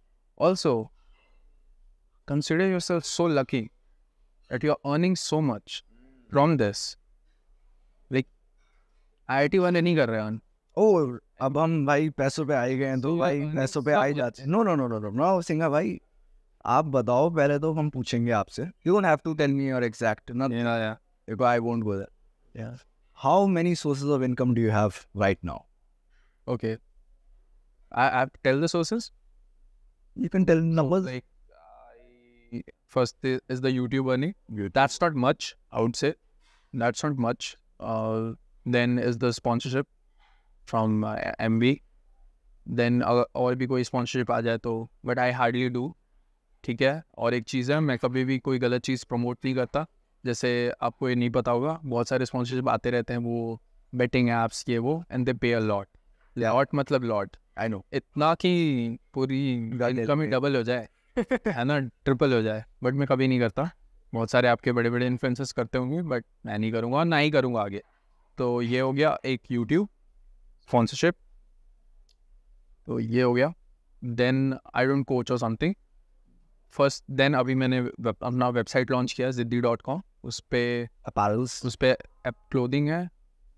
also consider yourself so lucky that you're earning so much from this like IIT वाले नहीं कर रहे हैं ओ अब हम भाई पैसों पे आए गए हैं तो भाई पैसों पे आए जाते हैं no no no no no no Singa भाई आप बताओ पहले तो हम पूछेंगे आपसे you don't have to tell me your exact nothing I won't go that how many sources of income do you have right now okay I I tell the sources you can tell numbers like First is the YouTube earning. YouTube. That's not much, I would say. That's not much. Uh, then is the sponsorship from uh, MV. Then अगर और भी कोई sponsorship आ जाए तो but I hardly do. ठीक है और एक चीज़ है मैं कभी भी कोई गलत चीज़ प्रमोट नहीं करता जैसे आपको ये नहीं पता होगा बहुत सारे स्पॉन्सरशिप आते रहते हैं वो बेटिंग ऐप्स ये वो and they pay a lot lot मतलब लॉट आई नो इतना कि पूरी इनकम ही डबल हो जाए (laughs) है ना ट्रिपल हो जाए बट मैं कभी नहीं करता बहुत सारे आपके बड़े बड़े इन्फ्लुएंसर्स करते होंगे बट मैं नहीं करूँगा और ना ही करूँगा आगे तो ये हो गया एक यूट्यूब स्पॉन्सरशिप तो ये हो गया देन आई डोंट कोच और समथिंग फर्स्ट देन अभी मैंने वेप, अपना वेबसाइट लॉन्च किया जिद्दी डॉट कॉम उस पर अपैरल्स उस पर क्लोदिंग है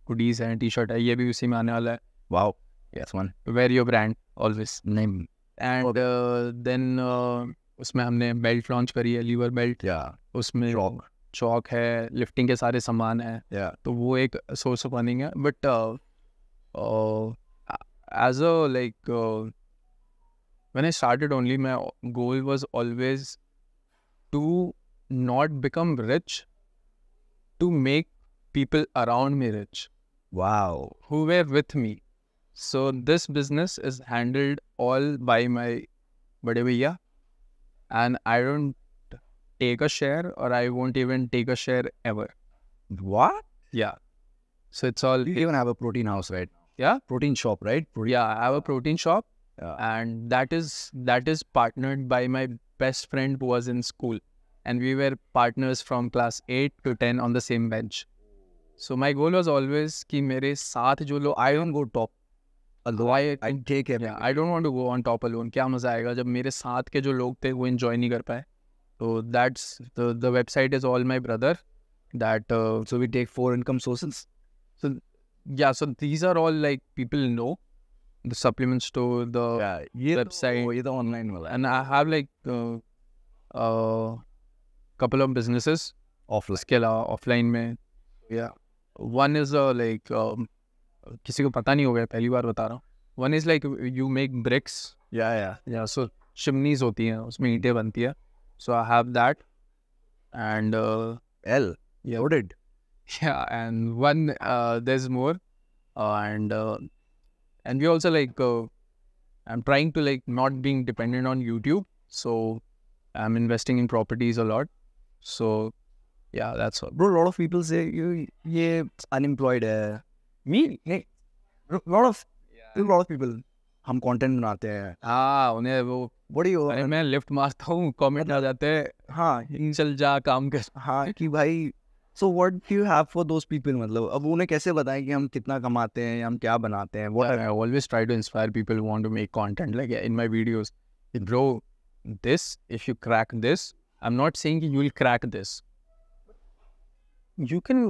कुडीज है टी शर्ट है ये भी उसी में आने वाला है wow yes one your brand always नहीं एंड देन uh, uh, उसमें हमने बेल्ट लॉन्च करी है लीवर बेल्ट या उसमें चौक है लिफ्टिंग के सारे सामान है या तो वो एक सोर्स ऑफ अर्निंग है but as a like when I started only my goal was always to not become rich to make people around me rich wow who were with me So this business is handled all by my bade and I don't take a share or I won't even take a share ever. What? Yeah. So it's all. You even have a protein house, right? Yeah. Protein shop, right? Protein. Yeah, I have a protein shop, yeah. and that is that is partnered by my best friend who was in school, and we were partners from class eight to ten on the same bench. So my goal was always कि मेरे साथ जो I don't go top हाँ, जब मेरे साथ के जो लोग थे वो इन्जॉय नहीं कर पाए तो that's the website is all my brother that so we take four income sources so या so these are all like people know the supplement store the website ये तो ऑनलाइन तो वाला and I have like couple of businesses offline के अलावा offline में या one is like किसी को पता नहीं हो गया पहली बार बता रहा हूँ one is like you make bricks या या या सो चिमनीज होती हैं उसमें ईंटें बनती है so I have that and L loaded या and one there is more and and we also like I am trying to like not being dependent on YouTube so I am investing in properties a lot so या that's bro lot of people say ये unemployed है हम content बनाते हैं हाँ उन्हें वो बड़ी हो मैं मारता हूँ कमेंट मतलब आ जाते हैं हाँ चल जा काम कर हाँ कि भाई so what do you have for those people मतलब अब उन्हें कैसे बताएं कि हम कितना कमाते हैं हम क्या बनाते हैं what I always try to inspire people who want to make content like in my videos bro this if you crack this I am not saying you will crack this you can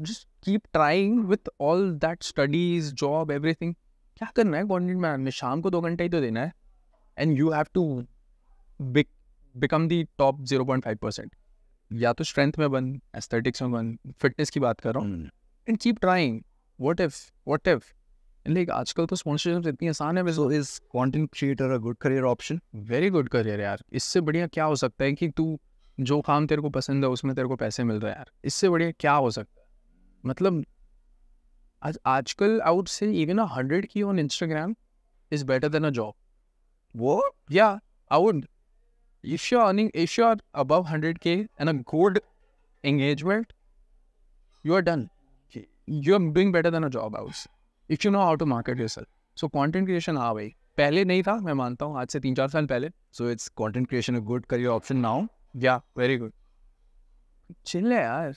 just keep trying with all that studies job everything क्या करना है content man में शाम को दो घंटा ही तो देना है and you have to become the top zero point five percent या तो स्ट्रेंथ में बन एस्थेटिक्स में बन फिटनेस की बात कर रहा हूँ and keep trying what if what if like आजकल तो स्पॉन्सरशिप इतनी आसान है so is content creator a good career option very good career यार इससे बढ़िया क्या हो सकता है कि तू जो काम तेरे को पसंद है उसमें तेरे को पैसे मिल रहे हैं यार इससे बढ़िया क्या हो सकता है मतलब आज आजकल आउट से even a hundred K on Instagram is better than a job वो या out if you earning if you are above hundred K and a good engagement you are done you are doing better than a job out if you know how to market yourself so content creation हाँ भाई पहले नहीं था मैं मानता हूँ आज से तीन चार साल पहले so it's content creation a good career option now या वेरी गुड चिल्ले यार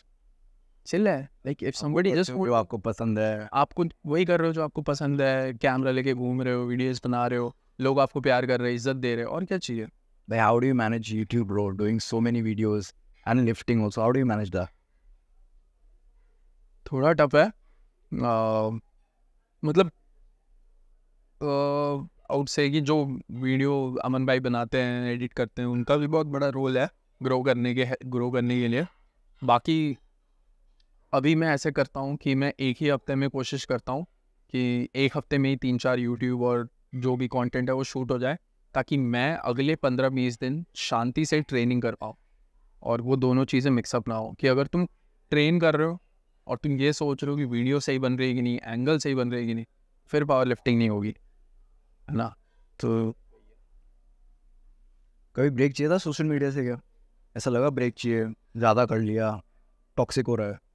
चिल है लाइक इफ समबडी जस्ट जो आपको पसंद है आपको वही कर रहे हो जो आपको पसंद है कैमरा लेके घूम रहे हो वीडियोस बना रहे हो लोग आपको प्यार कर रहे हैं इज्जत दे रहे हैं और क्या चाहिए भाई how do you manage YouTube bro doing so many videos and lifting also how do you manage that थोड़ा टफ है uh, मतलब आउट से कि जो वीडियो अमन भाई बनाते हैं एडिट करते हैं उनका भी बहुत बड़ा रोल है ग्रो करने के ग्रो करने के लिए बाकी अभी मैं ऐसे करता हूँ कि मैं एक ही हफ्ते में कोशिश करता हूँ कि एक हफ्ते में ही तीन चार यूट्यूब और जो भी कंटेंट है वो शूट हो जाए ताकि मैं अगले पंद्रह बीस दिन शांति से ट्रेनिंग कर पाऊँ और वो दोनों चीज़ें मिक्सअप ना हो कि अगर तुम ट्रेन कर रहे हो और तुम ये सोच रहे हो कि वीडियो सही बन रही है कि नहीं एंगल सही बन रही है कि नहीं फिर पावर लिफ्टिंग नहीं होगी है ना तो कभी ब्रेक चाहिए था सोशल मीडिया से क्या ऐसा लगा ब्रेक चाहिए ज़्यादा कर लिया टॉक्सिक हो रहा है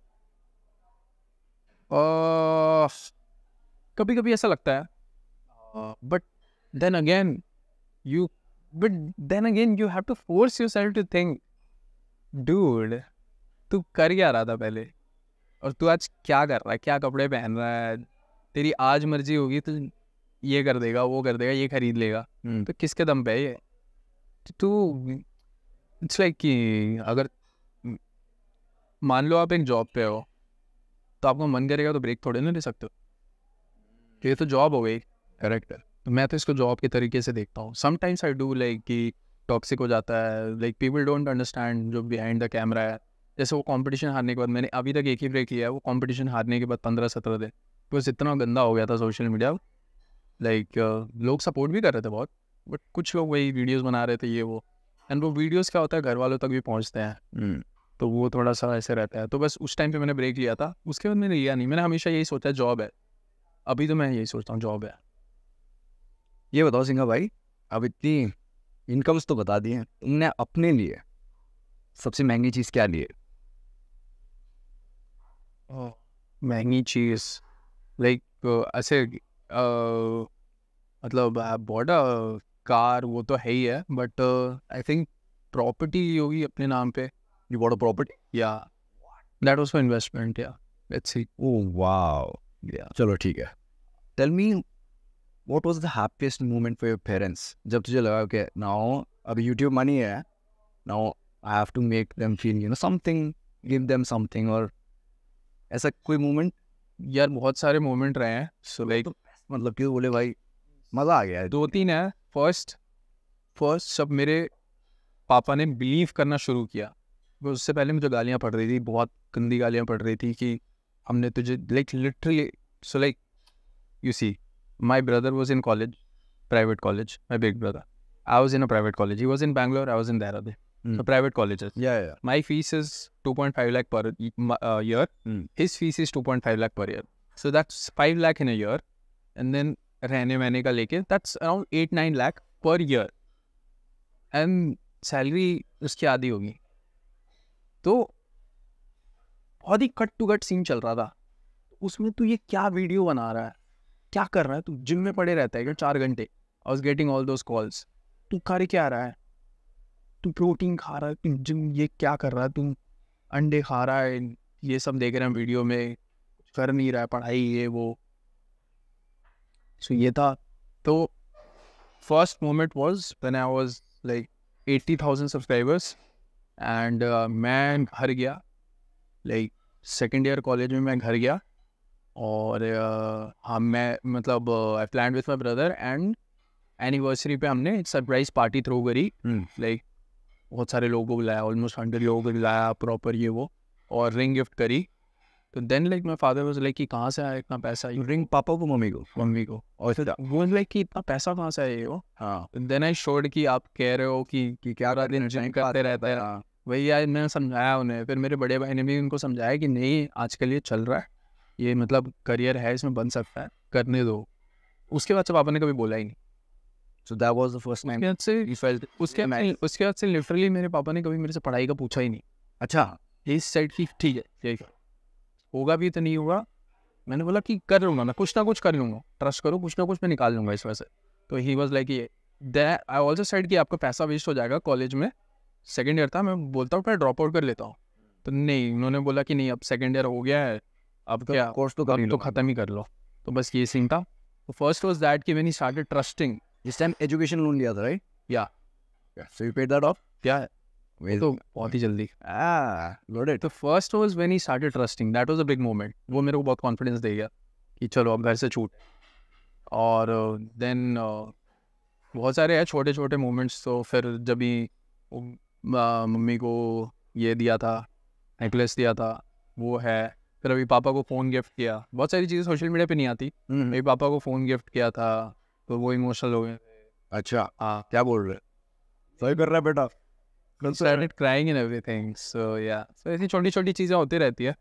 कभी कभी ऐसा लगता है but then again you but then again you have to force yourself to think dude तू कर क्या रहा था पहले और तू आज क्या कर रहा है क्या कपड़े पहन रहा है तेरी आज मर्जी होगी तो ये कर देगा वो कर देगा ये खरीद लेगा hmm. तो किसके दम पे ये तो तू इट्स लाइक कि अगर मान लो आप एक जॉब पे हो तो आपका मन करेगा तो ब्रेक थोड़े ना ले सकते हो तो ये तो जॉब हो गई करेक्ट तो मैं तो इसको जॉब के तरीके से देखता हूँ समटाइम्स आई डू लाइक कि टॉक्सिक हो जाता है लाइक पीपल डोंट अंडरस्टैंड जो बिहाइंड द कैमरा है जैसे वो कॉम्पिटिशन हारने के बाद मैंने अभी तक एक ही ब्रेक लिया है वो कॉम्पिटिशन हारने के बाद पंद्रह सत्रह दिन बस इतना गंदा हो गया था सोशल मीडिया लाइक लोग सपोर्ट भी कर रहे थे बहुत बट कुछ लोग वही वीडियोज़ बना रहे थे ये वो एंड वो वीडियोज़ क्या होता है घर वालों तक भी पहुँचते हैं हम्म। तो वो थोड़ा सा ऐसे रहता है तो बस उस टाइम पे मैंने ब्रेक लिया था उसके बाद मैंने लिया नहीं मैंने हमेशा यही सोचा जॉब है अभी तो मैं यही सोचता हूँ जॉब है ये बताओ सिंगा भाई अब इतनी इनकम्स तो बता दिए तुमने अपने लिए सबसे महंगी चीज़ क्या लिए महंगी चीज़ लाइक ऐसे मतलब बॉडा कार वो तो है ही है बट आई थिंक प्रॉपर्टी होगी अपने नाम पे You bought a property? Yeah. That was for investment. Yeah. Let's see. Oh, wow. Yeah. chalo theek hai Tell me, what was the happiest moment for your parents? jab tujhe laga कि now ab YouTube money hai now I have to make them feel you know something, give them something और ऐसा koi moment? यार बहुत सारे moment रहे हैं. So like तो मतलब क्यों बोले भाई मज़ा आ गया दो तीन है फर्स्ट फर्स्ट सब मेरे पापा ने बिलीव करना शुरू किया उससे पहले मुझे गालियाँ पड़ रही थी बहुत गंदी गालियाँ पड़ रही थी कि हमने तुझे like literally so like you see my brother was in college private college my big brother I was in a private college he was in Bangalore I was in Dehradun So private colleges. Yeah, yeah. My fees is 2.5 lakh per uh, year. Mm. His fees is 2.5 lakh per year. So that's 5 lakh in a year. रहने वहने का लेके that's around eight nine lakh per year and salary उसकी आधी होगी तो बहुत ही कट टू कट सीन चल रहा था उसमें तू ये क्या वीडियो बना रहा है क्या कर रहा है तू जिम में पड़े रहता है क्या चार घंटे I was getting all those calls तू कर क्या रहा है तू प्रोटीन खा रहा है तू जिम ये क्या कर रहा है तू अंडे खा रहा है ये सब देख रहे हैं वीडियो में कर नहीं रहा है पढ़ाई ये वो सो so, ये था तो first moment was then I was like eighty thousand subscribers and uh, मैं घर गया लाइक सेकेंड ईयर कॉलेज में मैं घर गया और uh, हम हाँ, मैं मतलब I plan with my brother and anniversary पे हमने सरप्राइज पार्टी थ्रो करी लाइक hmm. बहुत सारे लोगों को बुलाया ऑलमोस्ट हंड्रेड लोगों को बुलाया प्रॉपर ये वो और रिंग गिफ्ट करी तो then like my father was like कि कहाँ से आया इतना पैसा यू रिंग पापा को मम्मी को मम्मी को और फिर वो लाइक कि इतना पैसा कहाँ से आया ये वो हाँ देन आई शोर्ड कि आप कह रहे हो कि, क्या रहता है हाँ। वही आज मैंने समझाया उन्हें फिर मेरे बड़े भाई ने भी उनको समझाया कि नहीं आजकल ये चल रहा है ये मतलब करियर है इसमें बन सकता है करने दो उसके बाद से पापा ने कभी बोला ही नहीं so that was the first time उसके बाद उसके बाद से लिटरली मेरे पापा ने कभी मेरे से पढ़ाई का पूछा ही नहीं अच्छा इस साइड की ठीक है यही होगा भी तो नहीं होगा मैंने बोला कि कर लूँगा मैं कुछ ना कुछ कर लूँगा ट्रस्ट करो कुछ ना कुछ मैं निकाल लूँगा इस वजह से तो ही वॉज लाइक ये आई ऑल्सो सेट कि आपका पैसा वेस्ट हो जाएगा कॉलेज में सेकेंड ईयर था मैं बोलता हूँ पहले ड्रॉप आउट कर लेता हूँ तो नहीं उन्होंने बोला कि नहीं अब सेकेंड ईयर हो गया है अब तो क्या कोर्स तो कर तो ख़त्म ही कर लो तो बस ये सीन था तो फर्स्ट वॉज दैट कि मैन ही स्टार्टेड ट्रस्टिंग जिस टाइम एजुकेशन लोन लिया था राइट या so you paid that off क्या है तो बहुत ही जल्दी लोडेड ah, तो first was when he started trusting that was a big moment वो मेरे को बहुत कॉन्फिडेंस दे गया कि चलो अब घर से छूट और देन uh, uh, बहुत सारे हैं छोटे छोटे मोमेंट्स तो फिर जब भी मम्मी को ये दिया था नेकलेस दिया था वो है फिर अभी पापा को फ़ोन गिफ्ट किया बहुत सारी चीज़ें सोशल मीडिया पे नहीं आती मेरे हम्म, हम्म। पापा को फ़ोन गिफ्ट किया था तो वो इमोशनल हो गए अच्छा हाँ क्या बोल रहे सही कर रहा है बेटा crying in every everything. So yeah, so ऐसी छोटी छोटी चीज़ें होती रहती है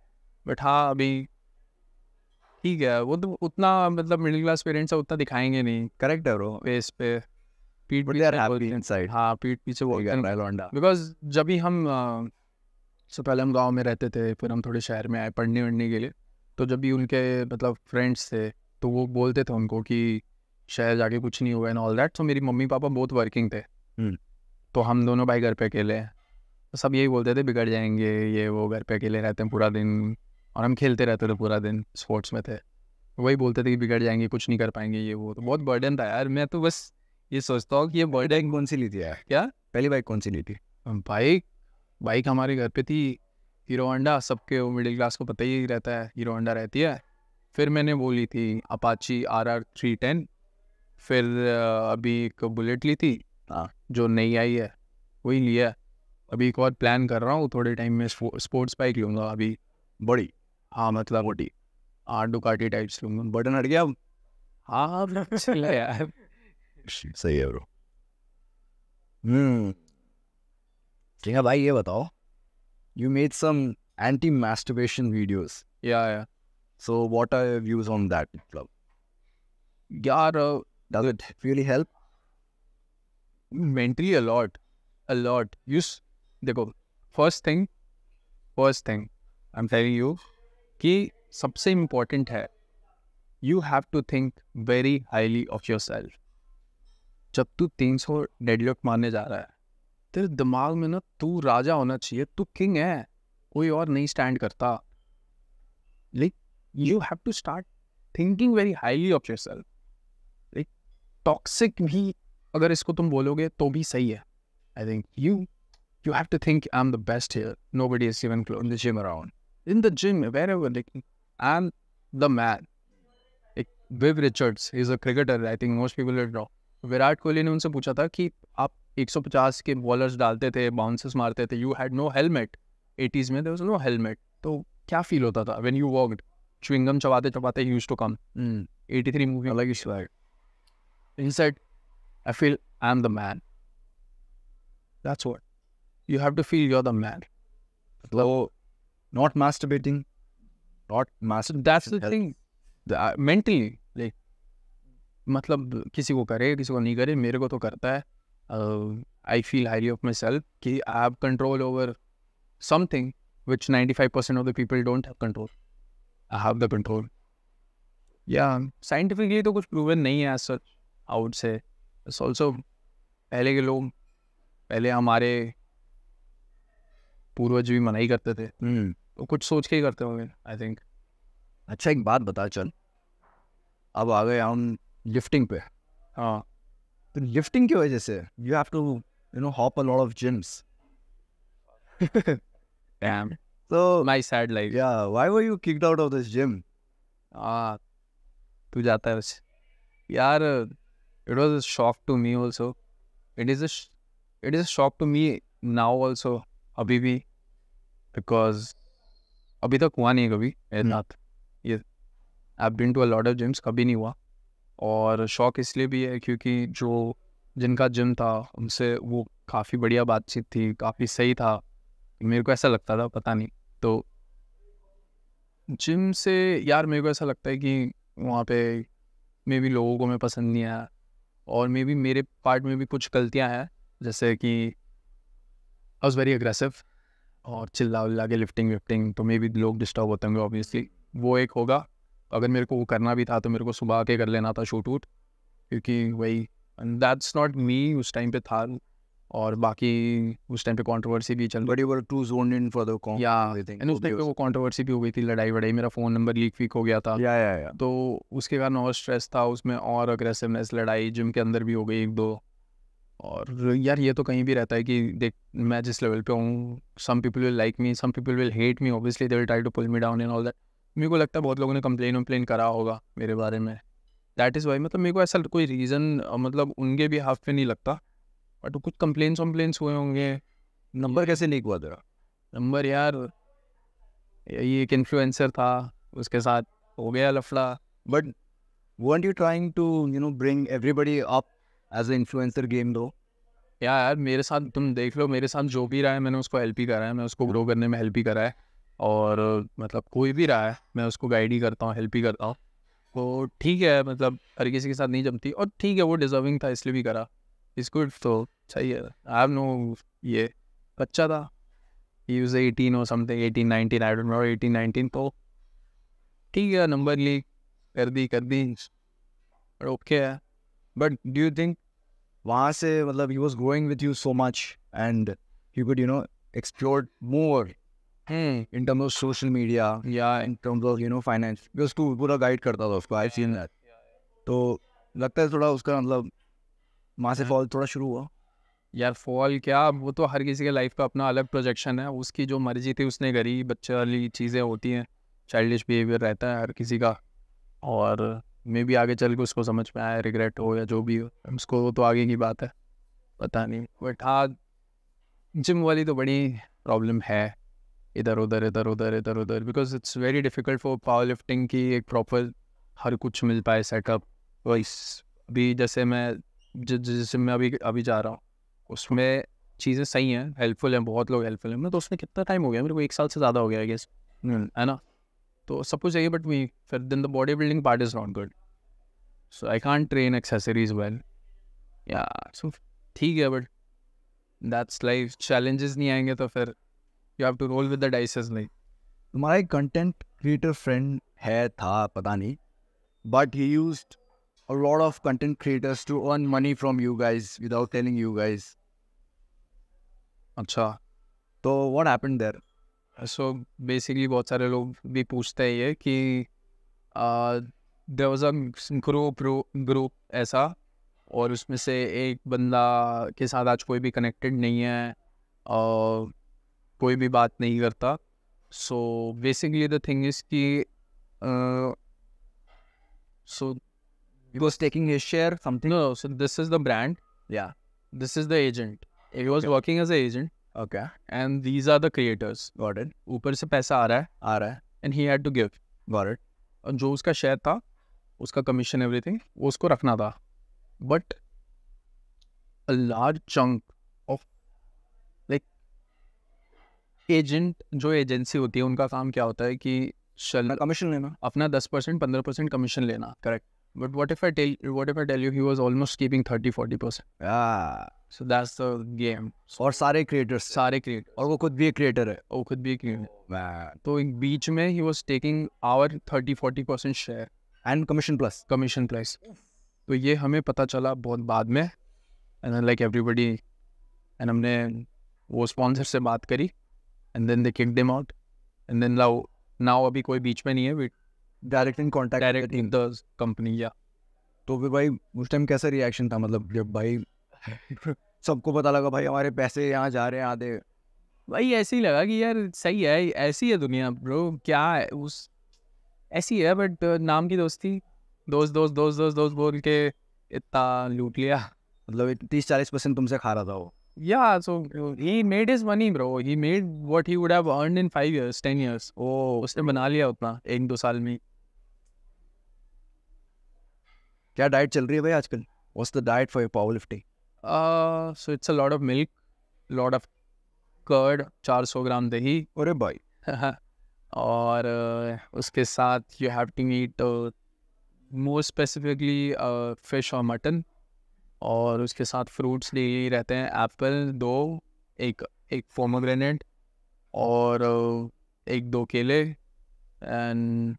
बट हाँ अभी ठीक है वो तो उतना मतलब मिडिल क्लास पेरेंट्स है उतना दिखाएंगे नहीं करेक्ट है वो फेस पे पीठ पीछे हाँ पीठ पीछे वो बिकॉज जब भी हम सो पहले हम गाँव में रहते थे फिर हम थोड़े शहर में आए पढ़ने वढ़ने के लिए तो जब भी उनके मतलब फ्रेंड्स थे तो वो बोलते थे उनको कि शहर जाके कुछ नहीं हुआ एंड ऑल दैट सो मेरी मम्मी पापा बहुत वर्किंग थे hmm. तो हम दोनों भाई घर पे अकेले हैं तो सब यही बोलते थे बिगड़ जाएंगे ये वो घर पे अकेले रहते हैं पूरा दिन और हम खेलते रहते थे पूरा दिन स्पोर्ट्स में थे वही बोलते थे कि बिगड़ जाएंगे कुछ नहीं कर पाएंगे ये वो तो बहुत बर्डन था यार मैं तो बस ये सोचता हूँ कि ये बर्थडे कौन सी ली थी क्या पहली बाइक कौन सी ली थी बाइक बाइक हमारे घर पे थी हीरो होंडा सबके वो मिडिल क्लास को पता ही रहता है हीरो होंडा रहती है फिर मैंने वो ली थी Apache R R three ten फिर अभी एक बुलेट ली थी हाँ जो नई आई है वही लिया है अभी एक और प्लान कर रहा हूँ थोड़े टाइम में स्पोर्ट्स बाइक लूँगा अभी बड़ी हाँ मतलब मोटी आठ डुकाटी टाइप्स लूँगा बटन हट गया हाँ यार (laughs) सही है ब्रो हम्म ठीक है भाई ये बताओ you made some anti masturbation videos या या so what are your views on that मतलब यार does it really help mentally a lot a lot you देखो first thing first thing I am telling you कि सबसे इम्पोर्टेंट है you have to think very highly of yourself जब तू तीन सौ डेडलिफ्ट मारने जा रहा है तेरे दिमाग में ना तू राजा होना चाहिए तू किंग है कोई और नहीं स्टैंड करता like you have to start thinking very highly of yourself like toxic भी अगर इसको तुम बोलोगे तो भी सही है I think you you have to think I am the best here nobody is even closer in the gym around in the gym wherever like I am the man like Viv Richards is a cricketer I think most people know Virat Kohli ने उनसे पूछा था कि आप 150 के bowlers डालते थे bouncers मारते थे you had no helmet eighties में देर वॉज नो हेलमेट तो क्या फील होता था वेन यू वॉकड चुविंगम चबाते चबाते used to come eighty three movie अलग इश like he said I feel I am the man that's what you have to feel you are the man मतलब वो not batting not master that's the thing mentally मतलब किसी को करे किसी को नहीं करे मेरे को तो करता है I feel high of myself कि I have control over something which ninety five percent of the people don't have control I have the control या साइंटिफिकली तो कुछ प्रूवन नहीं है सच आउट से ऑल्सो पहले के लोग पहले हमारे पूर्वज भी मना ही करते थे हम्म। वो तो कुछ सोच के ही करते होंगे आई थिंक अच्छा एक बात बता चल अब आ गए हम लिफ्टिंग पे हाँ तो लिफ्टिंग की वजह से you have to you know hop a lot of gyms Damn. So my sad life. Yeah. Why were you kicked out of this gym? Ah, तू जाता है बस. यार, it was a shock to me also. It is a, it is a shock to me now also. अभी भी, because अभी तक हुआ नहीं कभी. Hmm. Not. Yes. I've been to a lot of gyms. कभी नहीं हुआ. और शौक इसलिए भी है क्योंकि जो जिनका जिम था उनसे वो काफ़ी बढ़िया बातचीत थी काफ़ी सही था मेरे को ऐसा लगता था पता नहीं तो जिम से यार मेरे को ऐसा लगता है कि वहाँ पे मे बी लोगों को मैं पसंद नहीं आया और मे बी मेरे पार्ट में भी कुछ गलतियाँ हैं जैसे कि आई वॉज़ वेरी अग्रेसिव और चिल्ला उल्ला के लिफ्टिंग विफ्टिंग तो मे भी लोग डिस्टर्ब होते होंगे ऑब्वियसली वो एक होगा अगर मेरे को वो करना भी था तो मेरे को सुबह आके कर लेना था शूट वूट क्योंकि वही दैट्स नॉट मी उस टाइम पे था और बाकी उस टाइम पे कंट्रोवर्सी भी चल रही to join in for the या उस टाइम पे वो भी हो गई थी लड़ाई वड़ाई मेरा फ़ोन नंबर लीक वीक हो गया था या या या तो उसके कारण और स्ट्रेस था उसमें और अग्रेसिवनेस लड़ाई जिम के अंदर भी हो गई एक दो और यार ये तो कहीं भी रहता है कि देख मैं जिस लेवल पे हूँ some people will like me some people will hate me obviously they will try to pull me down in all that मेरे को लगता है बहुत लोगों ने कंप्लेन वम्प्लेन करा होगा मेरे बारे में दैट इज़ वाई मतलब मेरे को ऐसा कोई रीज़न मतलब उनके भी हाफ पे नहीं लगता बट कुछ कंप्लेन्स वम्प्लेंस हुए होंगे नंबर कैसे लीक हुआ तेरा नंबर यार ये एक इन्फ्लुएंसर था उसके साथ हो गया लफड़ा but weren't you trying to you know bring everybody up as a influencer game दो यार मेरे साथ तुम देख लो मेरे साथ जो भी रहा है मैंने उसको हेल्प ही करा है मैं उसको ग्रो करने में हेल्प ही करा है और मतलब कोई भी रहा है मैं उसको गाइड ही करता हूँ हेल्प ही करता हूँ तो ठीक है मतलब हर किसी के साथ नहीं जमती और ठीक है वो डिजर्विंग था इसलिए भी करा इसको गुड तो सही है आई नो ये बच्चा था यूज एटीन और something eighteen nineteen I don't know eighteen nineteen तो ठीक है नंबर ली कर दी कर दी ओके है बट डू यू थिंक वहाँ से मतलब he was growing with you so much and you could you know explore more in terms of social media या in terms of you know finance finance तू पूरा guide करता था उसको I seen that तो लगता है थोड़ा उसका मतलब वहाँ से फॉल हम्म। थोड़ा शुरू हुआ यार फॉल क्या वो तो हर किसी के लाइफ का अपना अलग प्रोजेक्शन है उसकी जो मर्जी थी उसने करी बच्चे वाली चीज़ें होती हैं चाइल्डिश बिहेवियर रहता है हर किसी का और मे भी आगे चल के उसको समझ में आया रिग्रेट हो या जो भी हो उसको तो आगे की बात है पता नहीं बट हाँ जिम वाली तो बड़ी प्रॉब्लम है इधर उधर इधर उधर इधर उधर because it's very difficult for power lifting की एक प्रॉपर हर कुछ मिल पाए सेटअप वॉइस अभी जैसे मैं जैसे मैं अभी अभी जा रहा हूँ उसमें चीज़ें सही हैं हेल्पफुल हैं बहुत लोग हेल्पफुल हैं मैं तो उसमें कितना टाइम हो गया मेरे को एक साल से ज़्यादा हो गया आई गेस hmm. है ना तो सब कुछ चाहिए बट वी फिर दिन the body building part is not good so I can't train accessories well या सो ठीक है बट दैट्स लाइफ चैलेंजेस नहीं आएंगे तो फिर you have to roll with the dices like तुम्हारा एक कंटेंट क्रिएटर फ्रेंड है था पता नहीं but he used a lot of content creators to earn money from you guys without telling you guys अच्छा तो what happened there so basically बहुत सारे लोग भी पूछते हैं ये कि there was a group group ऐसा और उसमें से एक बंदा के साथ आज कोई भी कनेक्टेड नहीं है और uh, कोई भी बात नहीं करता so basically the thing is की so he was taking his share something this is the brand या this is the agent he was working as a agent okay and these are the creators got it ऊपर से पैसा आ रहा है आ रहा है and he had to give got it जो उसका शेयर था उसका कमीशन एवरीथिंग उसको रखना था but a large chunk agent जो एजेंसी होती है उनका काम क्या होता है कि कमीशन लेना अपना दस परसेंट पंद्रह परसेंट कमीशन लेना correct but what if I tell what if I tell you he was almost keeping thirty forty percent so that's the game और सारे क्रिएटर्स सारे क्रिएटर और वो खुद भी एक क्रिएटर है वो खुद भी एक क्रिएटर oh, तो एक बीच में he was taking our thirty forty percent share and commission plus commission plus तो ये हमें पता चला बहुत बाद में एंड लाइक एवरीबडी एंड हमने वो स्पॉन्सर से बात करी and then they kick them out and then now now अभी कोई बीच में नहीं है direct in contact direct in the company या तो फिर भाई उस टाइम कैसा रिएक्शन था मतलब जब भाई (laughs) सबको पता लगा भाई हमारे पैसे यहाँ जा रहे हैं आधे भाई ऐसे ही लगा कि यार सही है ऐसी है दुनिया ब्रो क्या है उस ऐसी है बट नाम की दोस्ती दोस्त दोस्त दोस्त दोस्त दोस्त बोल के इतना लूट लिया मतलब तीस चालीस परसेंट तुमसे खा रहा था वो Yeah, so he made his money, bro. He made what he would have earned in five years, ten years. Oh, उसने बना लिया उतना एक दो साल में क्या डाइट चल रही है भाई आजकल what's the diet for your power uh so it's a lot of milk lot of curd 400 gram दही अरे भाई और uh, उसके साथ to eat uh, more specifically uh, fish or mutton. और उसके साथ फ्रूट्स लिए रहते हैं एप्पल दो एक एक फोमोग्रेनेट और एक दो केले एंड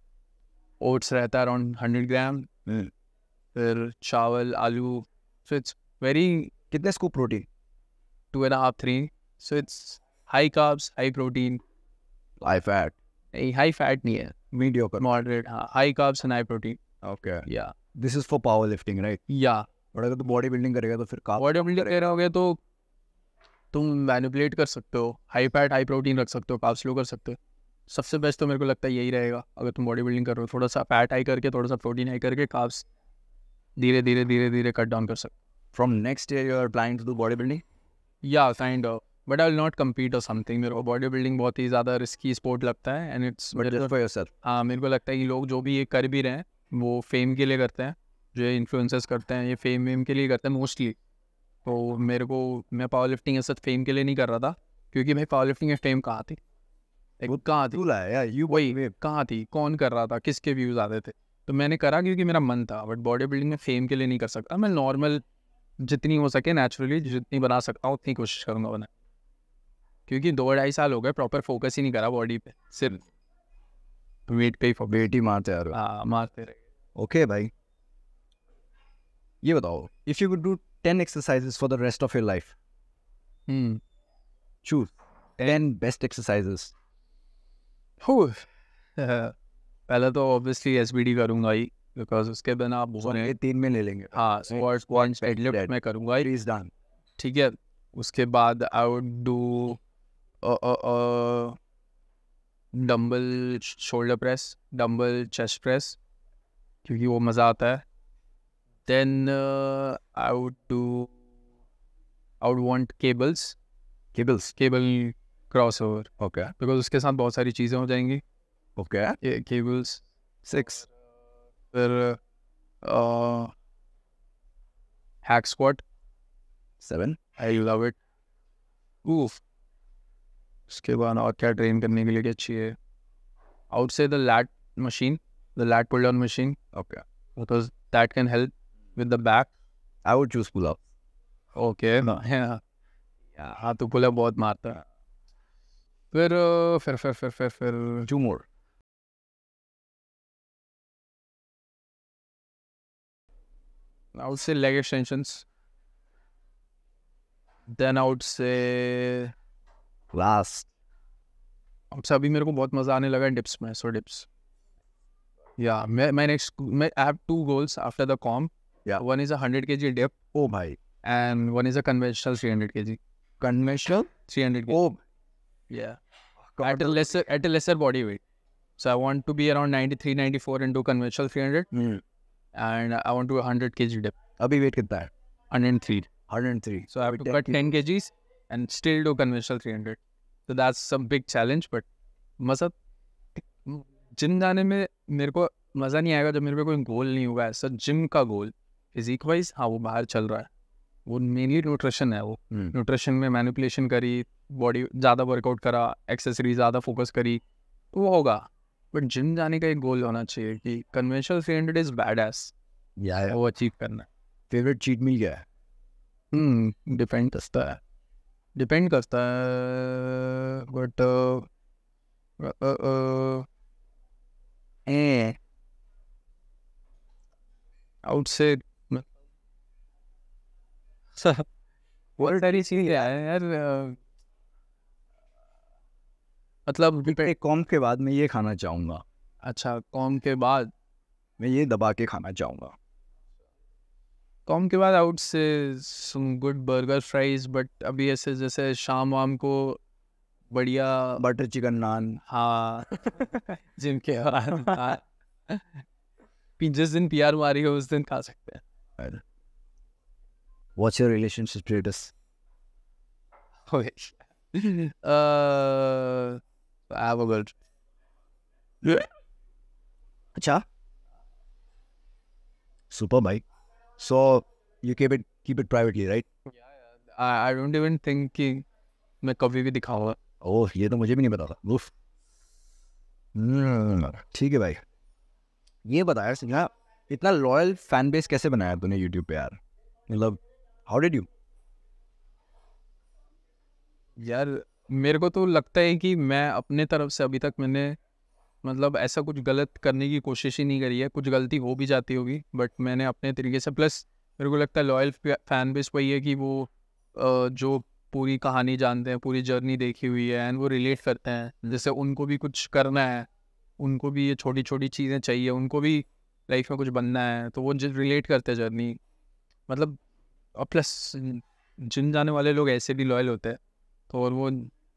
ओट्स रहता है अराउंड हंड्रेड ग्राम हम्म। फिर चावल आलू सो इट्स वेरी कितने scoop protein two and half three so it's high carbs high protein high fat नहीं हाई फैट नहीं है मीडियो मॉडरेट हाँ high carbs and high protein okay या this is for power lifting right या और अगर तू बॉडी बिल्डिंग करेगा तो फिर का बॉडी बिल्डिंग कर तो तुम मैनिपुलेट कर सकते हो हाई फैट हाई प्रोटीन रख सकते हो काफ स्लो कर सकते हो सबसे बेस्ट तो मेरे को लगता है यही रहेगा अगर तुम बॉडी बिल्डिंग कर रहे हो थोड़ा सा फैट हाई करके थोड़ा सा प्रोटीन हाई करके काफ़्स धीरे धीरे धीरे धीरे कट डाउन कर सकते from next year you are planning to do body building या kind of but I will not compete और समथिंग मेरे को बॉडी बिल्डिंग बहुत ही ज़्यादा रिस्की स्पोर्ट लगता है एंड इट्स हाँ मेरे को लगता है कि लोग जो भी ये कर भी रहे हैं वो फेम के लिए करते हैं जो है इन्फ्लुएंसर्स करते हैं ये फेम वेम के लिए करते हैं मोस्टली तो मेरे को मैं पावर लिफ्टिंग ऐसा फेम के लिए नहीं कर रहा था क्योंकि भाई पावर लिफ्टिंग फेम कहाँ थी कहाँ थी यू वही कहाँ थी कौन कर रहा था किसके व्यूज़ आते थे तो मैंने करा क्योंकि मेरा मन था बट बॉडी बिल्डिंग में फेम के लिए नहीं कर सकता मैं नॉर्मल जितनी हो सके नेचुरली जितनी बना सकता हूँ उतनी कोशिश करूँगा बना क्योंकि दो ढाई साल हो गए प्रॉपर फोकस ही नहीं करा बॉडी पे सिर्फ वेट पे ही वेट ही मारते हाँ मारते रहे ओके भाई ये बताओ if you do ten exercises for the rest of your life choose ten best exercises पहले तो ऑब्वियसली एस बी डी करूंगा ही बिकॉज उसके बिना आप बहुत तीन में ले लेंगे हाँ मैं करूँगा ही इज डन ठीक है उसके बाद I would do dumbbell shoulder press dumbbell chest press क्योंकि वो मज़ा आता है then uh, I would do. I would want cables. Cables. Cable crossover. Okay. Because उसके साथ बहुत सारी चीजें हो जाएंगी. Okay. Yeah, cables. Six. फिर uh, hack squad. Seven. I love it. Oof. उसके बाद और क्या ट्रेन करने के लिए क्या चाहिए आउट से the lat machine the lat pull down machine okay because that can help with the back, I would choose pull up. Okay. Okay हाँ तो पुल अप बहुत मारता है फिर फिर फिर फिर फिर फिर Two more. I would say leg extensions. Then I would say last. अब से अभी मेरे को बहुत मजा आने लगा है डिप्स में सो डिप्स या मैं मैं नेक्स्ट मैं I have two goals after the comp Yeah. One is a 100 kg dip. Oh my. And one is a conventional 300 kg. Conventional 300 kg. Oh. Yeah. God. At a lesser at a lesser body weight. So I want to be around 93, 94 and do conventional 300. Mm. And I want to 100 kg dip. अभी weight कितना है 103. 103. So I have to cut 10 kgs and still do conventional 300. So that's some big challenge, but मजा gym जाने में मेरे को मज़ा नहीं आएगा जब मेरे पे कोई गोल नहीं होगा ऐसा जिम का गोल फिजिक वाइज हाँ वो बाहर चल रहा है वो मेनली न्यूट्रिशन है वो न्यूट्रिशन हम्म। में मैनिपुलेशन करी बॉडी ज़्यादा वर्कआउट करा एक्सेसरी ज़्यादा फोकस करी तो वो होगा बट जिम जाने का एक गोल होना चाहिए कि conventional three hundred is bad ass वो अचीव करना फेवरेट चीट मिल गया है डिपेंड हम्म, करता है डिपेंड करता है बट आउट से सा बहुत सारी चीज है यार मतलब कॉम के बाद मैं ये खाना चाहूँगा अच्छा कॉम के बाद मैं ये दबा के खाना चाहूँगा कॉम के बाद आउट से some good burger fries but अभी ऐसे जैसे शाम वाम को बढ़िया बटर चिकन नान हाँ (laughs) जिम के जिस दिन पी आर मारी हो उस दिन खा सकते हैं What's your relationship status? (laughs) Okay. Oh, uh, I have a girl. अच्छा सुपर भाई so you keep it keep it privately right I don't even think कि मैं कभी भी दिखाऊंगा ओह ये तो मुझे भी नहीं पता था उफ hmm, ठीक है भाई ये बताया सिंघा इतना लॉयल फैन बेस कैसे बनाया तूने यूट्यूब पे यार मतलब हाउ डिड यू यार मेरे को तो लगता है कि मैं अपने तरफ से अभी तक मैंने मतलब ऐसा कुछ गलत करने की कोशिश ही नहीं करी है कुछ गलती हो भी जाती होगी बट मैंने अपने तरीके से प्लस मेरे को लगता है लॉयल फैन बेस वही है कि वो जो पूरी कहानी जानते हैं पूरी जर्नी देखी हुई है एंड वो रिलेट करते हैं जैसे उनको भी कुछ करना है उनको भी ये छोटी छोटी चीज़ें चाहिए उनको भी लाइफ में कुछ बनना है तो वो रिलेट करते हैं जर्नी मतलब और प्लस जिम जाने वाले लोग ऐसे भी लॉयल होते हैं तो और वो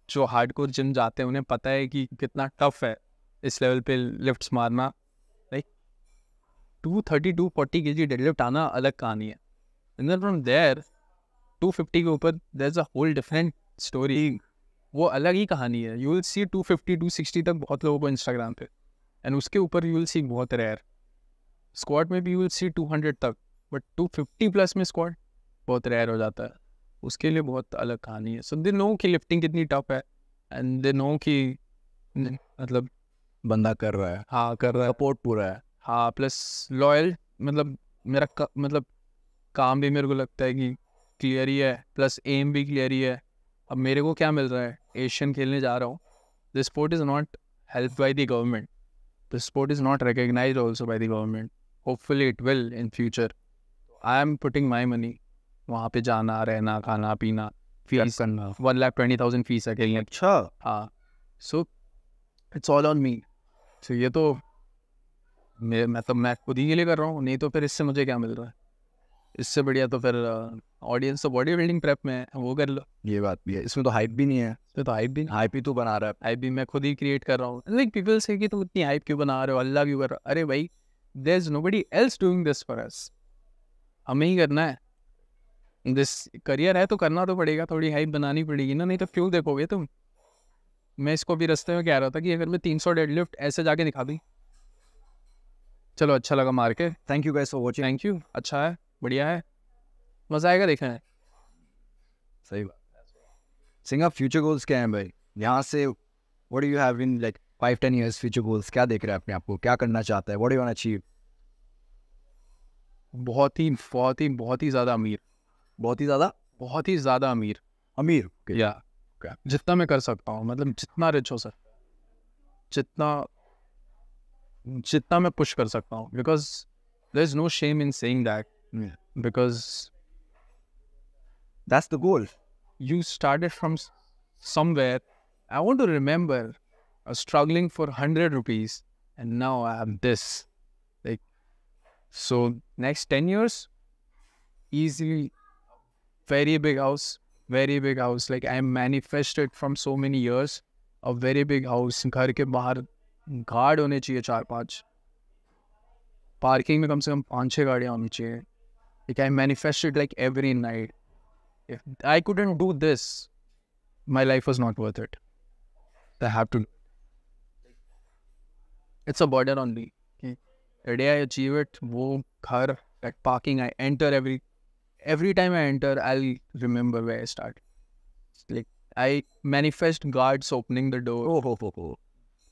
जो हार्ड कोर जिम जाते हैं उन्हें पता है कि कितना टफ है इस लेवल पे लिफ्ट्स मारना like two thirty two forty K G deadlift आना अलग कहानी है and from there to fifty के ऊपर there is a whole different story वो अलग ही कहानी है you will see two fifty to sixty तक बहुत लोगों को इंस्टाग्राम पे एंड उसके ऊपर यू विल सी बहुत रेयर स्क्वाड में भी you will see two hundred तक बट टू फिफ्टी प्लस में स्क्वाड बहुत रेयर हो जाता है उसके लिए बहुत अलग कहानी है सो दे नो की लिफ्टिंग कितनी टफ है एंड दे नो की मतलब बंदा कर रहा है हाँ कर रहा है सपोर्ट पूरा है हाँ प्लस लॉयल मतलब मेरा का, मतलब काम भी मेरे को लगता है कि क्लियर ही है प्लस एम भी क्लियर ही है अब मेरे को क्या मिल रहा है एशियन खेलने जा रहा हूँ the sport is not help by the government the sport is not recognise also by the government hopefully it will in future I am putting my money वहाँ पे जाना रहना खाना पीना फीस करना one lakh twenty thousand fees है कहीं अच्छा हाँ so it's all on me तो ये तो मेरे मैं तो मैं खुद ही के लिए कर रहा हूँ नहीं तो फिर इससे मुझे क्या मिल रहा है इससे बढ़िया तो फिर ऑडियंस uh, तो बॉडी बिल्डिंग प्रेप में है वो कर लो ये बात भी है इसमें तो हाइप भी नहीं है इसमें तो हाइप भी हाइप ही तो बना रहा है हाइप भी मैं खुद ही क्रिएट कर रहा हूँ लाइक पीपल से कि तुम इतनी हाइप क्यों बना रहे हो अल्लाह क्यों कर रहे हो अरे भाई there is nobody else doing this for us हमें ही करना है दिस करियर है तो करना तो पड़ेगा थोड़ी हाइप बनानी पड़ेगी ना नहीं तो फ्यूल देखोगे तुम मैं इसको भी रस्ते में कह रहा था कि अगर मैं तीन सौ डेड लिफ्ट ऐसे जाके दिखा दी चलो अच्छा लगा मार के thank you guys for watching thank you अच्छा है बढ़िया है मज़ा आएगा देखना है सही बात सिंगा फ्यूचर गोल्स क्या हैं भाई यहाँ से what you have in like five ten years future goals क्या देख रहे हैं अपने आपको क्या करना चाहता है वट यू अचीव बहुत ही बहुत ही बहुत ही ज़्यादा अमीर बहुत ही ज़्यादा बहुत ही ज़्यादा अमीर अमीर okay. या okay. जितना मैं कर सकता हूँ मतलब जितना रिच हो सर जितना जितना मैं पुश कर सकता हूँ because there is no shame in saying that because that's the goal you started from somewhere I want to remember struggling for hundred rupees and now I have this Like, so next 10 years, very big house, very big house. Like I manifested from so many years, a very big house. घर के बाहर guard होने चाहिए चार पांच parking में कम से कम पाँच गाड़ियाँ होनी चाहिए Like I manifested like every night. If I couldn't do this, my life was not worth it. I have to. It's a burden on me. The day I achieve it, वो घर that parking, I enter every every time I enter, I'll remember where I started. Like I manifest guards opening the door. Oh, oh, oh, oh.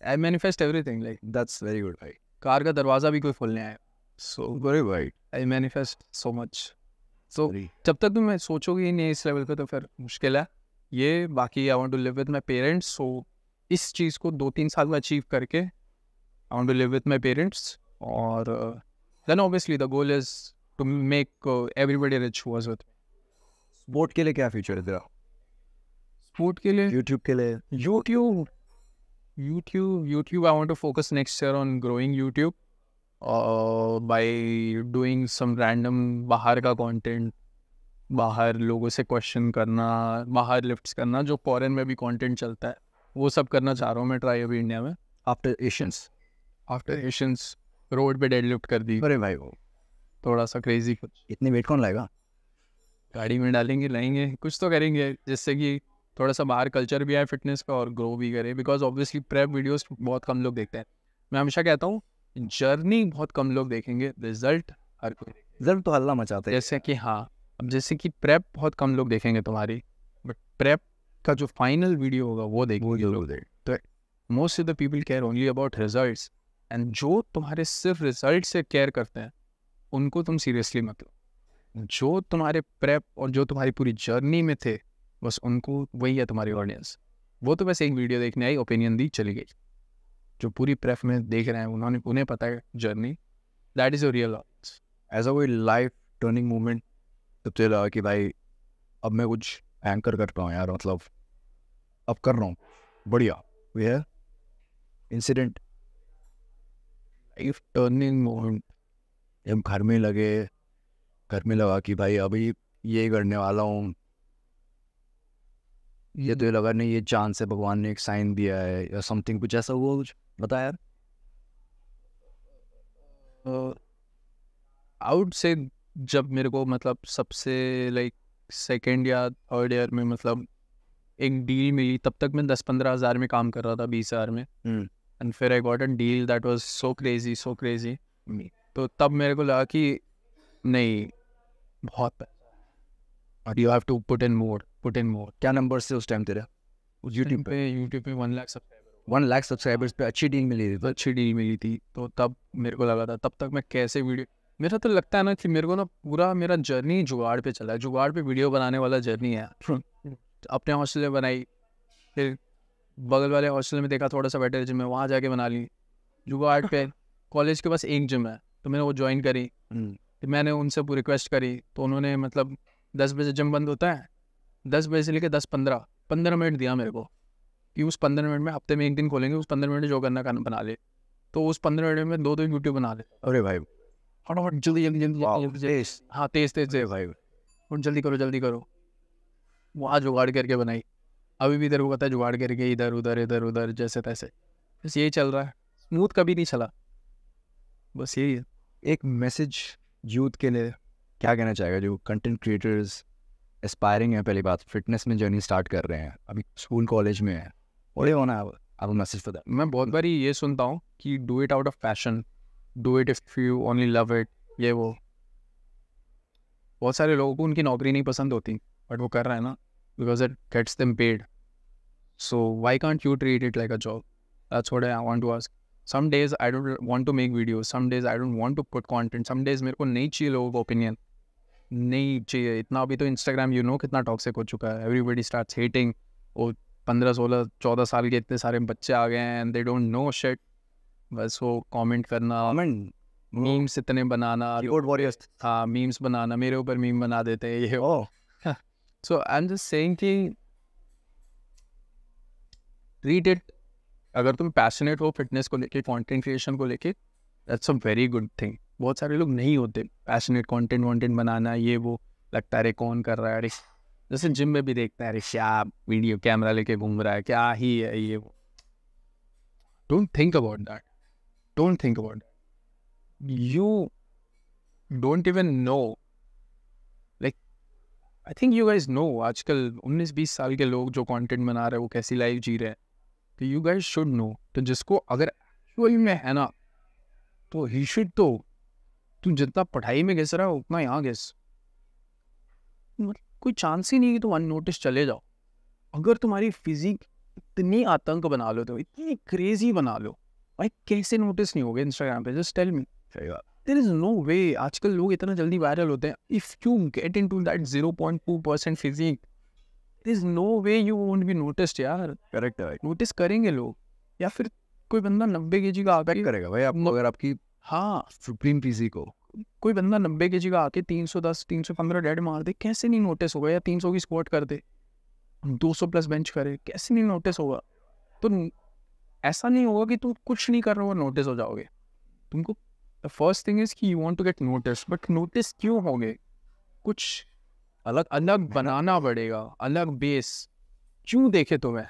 I manifest everything. Like that's very good, भाई. Car का दरवाजा भी कोई खोलने आया. So very right. I manifest so much. So जब तक तुम सोचोगे नहीं इस लेवल पे तो फिर मुश्किल है. ये बाकी I want to live with my parents so इस चीज़ को दो तीन साल में अचीव करके I want to live with my parents और then obviously the goal is to make everybody rich was with sport के लिए क्या फ्यूचर है तेरा स्पोर्ट के लिए यूट्यूब के लिए YouTube YouTube YouTube I want to focus next year on growing YouTube by doing some random बाहर का कॉन्टेंट बाहर लोगों से क्वेश्चन करना बाहर लिफ्ट्स करना जो फॉरन में भी कॉन्टेंट चलता है वो सब करना चाह रहा हूँ मैं ट्राई अभी इंडिया में after Asians after Asians road पे डेड लिफ्ट कर दी अरे भाई वो थोड़ा सा क्रेजी कुछ इतने वेट कौन लाएगा गाड़ी में डालेंगे लाएंगे कुछ तो करेंगे जिससे कि थोड़ा सा बाहर कल्चर भी आए फिटनेस का और ग्रो भी करे बिकॉज ऑब्वियसली प्रेप वीडियोस बहुत कम लोग देखते हैं मैं हमेशा कहता हूँ जर्नी बहुत कम लोग देखेंगे रिजल्ट हर कोई रिजल्ट तो हल्ला मचाते हैं जैसे कि हाँ अब जैसे कि प्रेप बहुत कम लोग देखेंगे तुम्हारी बट प्रेप का जो फाइनल वीडियो होगा वो देखेंगे लोग देख तो most of the people care only about result and जो तुम्हारे सिर्फ रिजल्ट से केयर करते हैं उनको तुम सीरियसली मत लो जो तुम्हारे प्रेप और जो तुम्हारी पूरी जर्नी में थे बस उनको वही है तुम्हारी ऑडियंस वो तो बस एक वीडियो देखने आई ओपिनियन दी चली गई जो पूरी प्रेफ में देख रहे हैं उन्होंने उन्हें पता है journey that is a real audience as a वो लाइफ टर्निंग मोमेंट सबसे लगा कि भाई अब मैं कुछ एंकर कर पाऊँ यार मतलब अब कर रहा हूँ बढ़िया वे है इंसिडेंट लाइफ टर्निंग मोमेंट जब घर में लगे घर में लगा कि भाई अभी ये करने वाला हूँ ये तो हम्म। लगा नहीं ये चांस है भगवान ने एक साइन दिया है या समथिंग कुछ ऐसा हुआ कुछ बताया आउट से जब मेरे को मतलब सबसे लाइक सेकेंड या थर्ड ईयर में मतलब एक डील मिली तब तक मैं दस पंद्रह हज़ार में काम कर रहा था बीस हज़ार में एंड हम्म। फिर I got an deal that was so crazy so crazy तो तब मेरे को लगा कि नहीं बहुत पैसा you have to put in more put in more क्या नंबर से उस टाइम तेरा उस यूट्यूब पे यूट्यूब पे one lakh subscriber one lakh subscribers पे अच्छी डील मिली थी तो अच्छी डील मिली थी तो तब मेरे को लगा था तब तक मैं कैसे वीडियो मेरा तो लगता है ना कि मेरे को ना पूरा मेरा जर्नी जुगाड़ पे चला जुगाड़ पे वीडियो बनाने वाला जर्नी है (laughs) अपने हॉस्टल में बनाई फिर बगल वाले हॉस्टल में देखा थोड़ा सा बेटर जिम है वहाँ जाके बना ली जुगाड़ पे कॉलेज (laughs) के पास एक जिम है तो मैंने वो ज्वाइन करी तो मैंने उनसे रिक्वेस्ट करी तो उन्होंने मतलब दस बजे जिम बंद होता है दस बजे से लेकर दस पंद्रह पंद्रह मिनट दिया मेरे को कि उस पंद्रह मिनट में हफ्ते में एक दिन खोलेंगे उस पंद्रह मिनट जो करना करना बना ले तो उस पंद्रह मिनट में दो दो यूट्यूब बना ले अरे भाई फटाफट जल्दी जल्दी जल्दी हाँ तेज तेज भाई और जल्दी करो जल्दी करो वो आज जुगाड़ करके बनाई अभी भी इधर वो कहता है जुगाड़ करके इधर उधर इधर उधर जैसे तैसे बस यही चल रहा है स्मूथ कभी नहीं चला बस यही है एक मैसेज यूथ के लिए क्या कहना चाहेगा जो कंटेंट क्रिएटर्स एस्पायरिंग है पहली बात फिटनेस में जर्नी स्टार्ट कर रहे हैं अभी स्कूल कॉलेज में है और ये होना अब मैसेज फॉर दैट मैं बहुत बार ये सुनता हूँ कि do it out of passion do it if you only love it ये वो बहुत सारे लोगों को उनकी नौकरी नहीं पसंद होती बट वो कर रहे हैं ना because it gets them paid so why can't you treat it like a job छोड़े I want to ask some days I don't want to make video some days I don't want to put content some days मेरे को नहीं चाहिए लोगों का opinion नहीं चाहिए इतना अभी तो इंस्टाग्राम यू नो कितना टॉक्सिक हो चुका है एवरीबडी स्टार्ट हेटिंग वो पंद्रह सोलह चौदह साल के इतने सारे बच्चे आ गए हैं and they don't know shit बस वो कॉमेंट करना कमेंट मीम्स इतने बनाना वॉरियर्स हाँ मीम्स बनाना मेरे ऊपर मीम बना देते हैं ये oh so I am just saying कि ट्रीट इट अगर तुम पैशनेट हो फिटनेस को लेके कंटेंट क्रिएशन को लेके that's a very good thing बहुत सारे लोग नहीं होते पैशनेट कंटेंट वॉन्टेंट बनाना ये वो लगता है रे कौन कर रहा है अरे जैसे जिम में भी देखते हैं अरे क्या वीडियो कैमरा लेके घूम रहा है क्या ही है ये वो don't think about that don't think about you don't even know like I think you guys know आजकल उन्नीस बीस साल के लोग जो कॉन्टेंट बना रहे हैं वो कैसी लाइफ जी रहे हैं तो यू गाइस शुड नो तो जिसको अगर एक्चुअल में है ना तो ही शुड तो तू जितना पढ़ाई में घिस रहा है उतना यहाँ घिस मतलब कोई चांस ही नहीं कि तुम अननोटिस चले जाओ अगर तुम्हारी फिजिक इतनी आतंक बना लो तो इतनी क्रेजी बना लो भाई कैसे नोटिस नहीं होगा इंस्टाग्राम पे जस्ट टेल मी सही बात देर इज़ नो वे आजकल लोग इतना जल्दी वायरल होते हैं if you get into that zero point two percent physique is no way you won't be noticed यार करेक्ट है नोटिस करेंगे लोग या फिर कोई बंदा नब्बे के जी का आकर करेगा भाई आपको अगर आपकी हाँ सुप्रीम पीसी को कोई बंदा नब्बे के जी का आके तीन सौ दस तीन सौ पंद्रह डेड मार दे कैसे नहीं नोटिस होगा या तीन सौ की स्क्वाट कर दे दो सौ प्लस बेंच करे कैसे नहीं नोटिस होगा तो ऐसा नहीं होगा कि तुम कुछ नहीं कर रहे हो नोटिस हो जाओगे तुमको फर्स्ट थिंग इज़ कि you want to get notice but notice क्यों होगे कुछ अलग अलग बनाना पड़ेगा अलग बेस क्यों देखे तुम्हें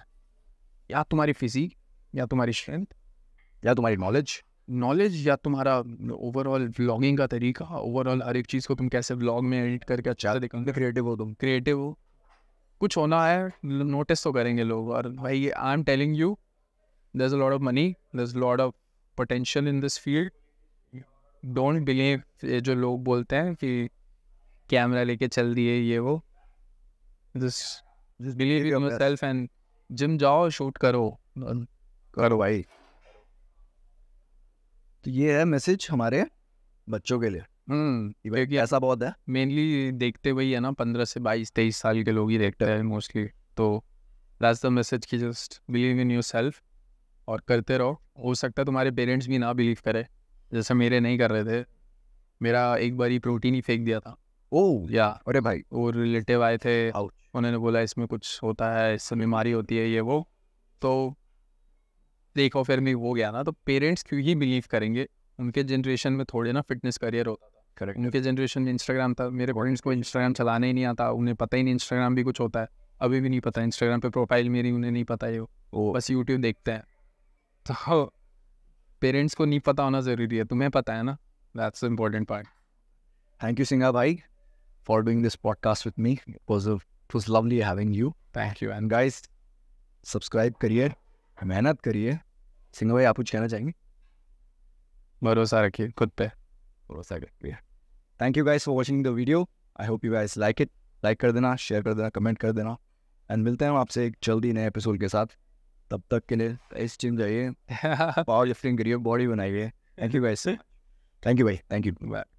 या तुम्हारी फिजिक या तुम्हारी स्ट्रेंथ या तुम्हारी नॉलेज नॉलेज या तुम्हारा ओवरऑल व्लॉगिंग का तरीका ओवरऑल हर एक चीज़ को तुम कैसे व्लॉग में एडिट करके अच्छा देखोगे क्रिएटिव हो तुम क्रिएटिव हो कुछ होना है नोटिस तो करेंगे लोग और भाई I am telling you there is lord of money there is lord of potential in this field don't believe ये जो लोग बोलते हैं कि कैमरा लेके चल दिए ये वो believe yourself and gym जाओ शूट करो करो भाई तो ये है मैसेज हमारे बच्चों के लिए हम्म, क्योंकि ऐसा बहुत है मेनली देखते वही है ना पंद्रह से बाईस तेईस साल के लोग ही देखते हैं मोस्टली तो दैट्स द मैसेज की just believe in yourself और करते रहो हो सकता है तुम्हारे पेरेंट्स भी ना बिलीव करें जैसे मेरे नहीं कर रहे थे मेरा एक बार ही प्रोटीन ही फेंक दिया था या अरे भाई वो रिलेटिव आए थे उन्होंने बोला इसमें कुछ होता है इससे बीमारी होती है ये वो तो देखो फिर भी वो गया ना तो पेरेंट्स क्यों ही बिलीव करेंगे उनके जनरेशन में थोड़े ना फिटनेस करियर होता था करेक्ट उनके जनरेशन में इंस्टाग्राम था मेरे पेरेंट्स को इंस्टाग्राम चलाने ही नहीं आता उन्हें पता ही नहीं इंस्टाग्राम भी कुछ होता है अभी भी नहीं पता इंस्टाग्राम पे प्रोफाइल मेरी उन्हें नहीं पता है वो बस यूट्यूब देखते हैं तो पेरेंट्स को नहीं पता होना ज़रूरी है तुम्हें पता है ना that's important part thank you सिंगा भाई for doing this podcast with me. It was a, it was lovely having you. Thank you. And guys, subscribe करिए मेहनत करिए सिंह भाई आप कुछ कहना चाहेंगे भरोसा रखिए खुद पे भरोसा रखिए thank you guys for watching the video I hope you guys like it like कर देना शेयर कर देना कमेंट कर देना एंड मिलते हैं आपसे एक जल्दी नए एपिसोड के साथ तब तक के लिए इस जिम जाइए पावर लिफ्टिंग करिए बॉडी बनाइए thank you guys thank you भाई थैंक यू बाय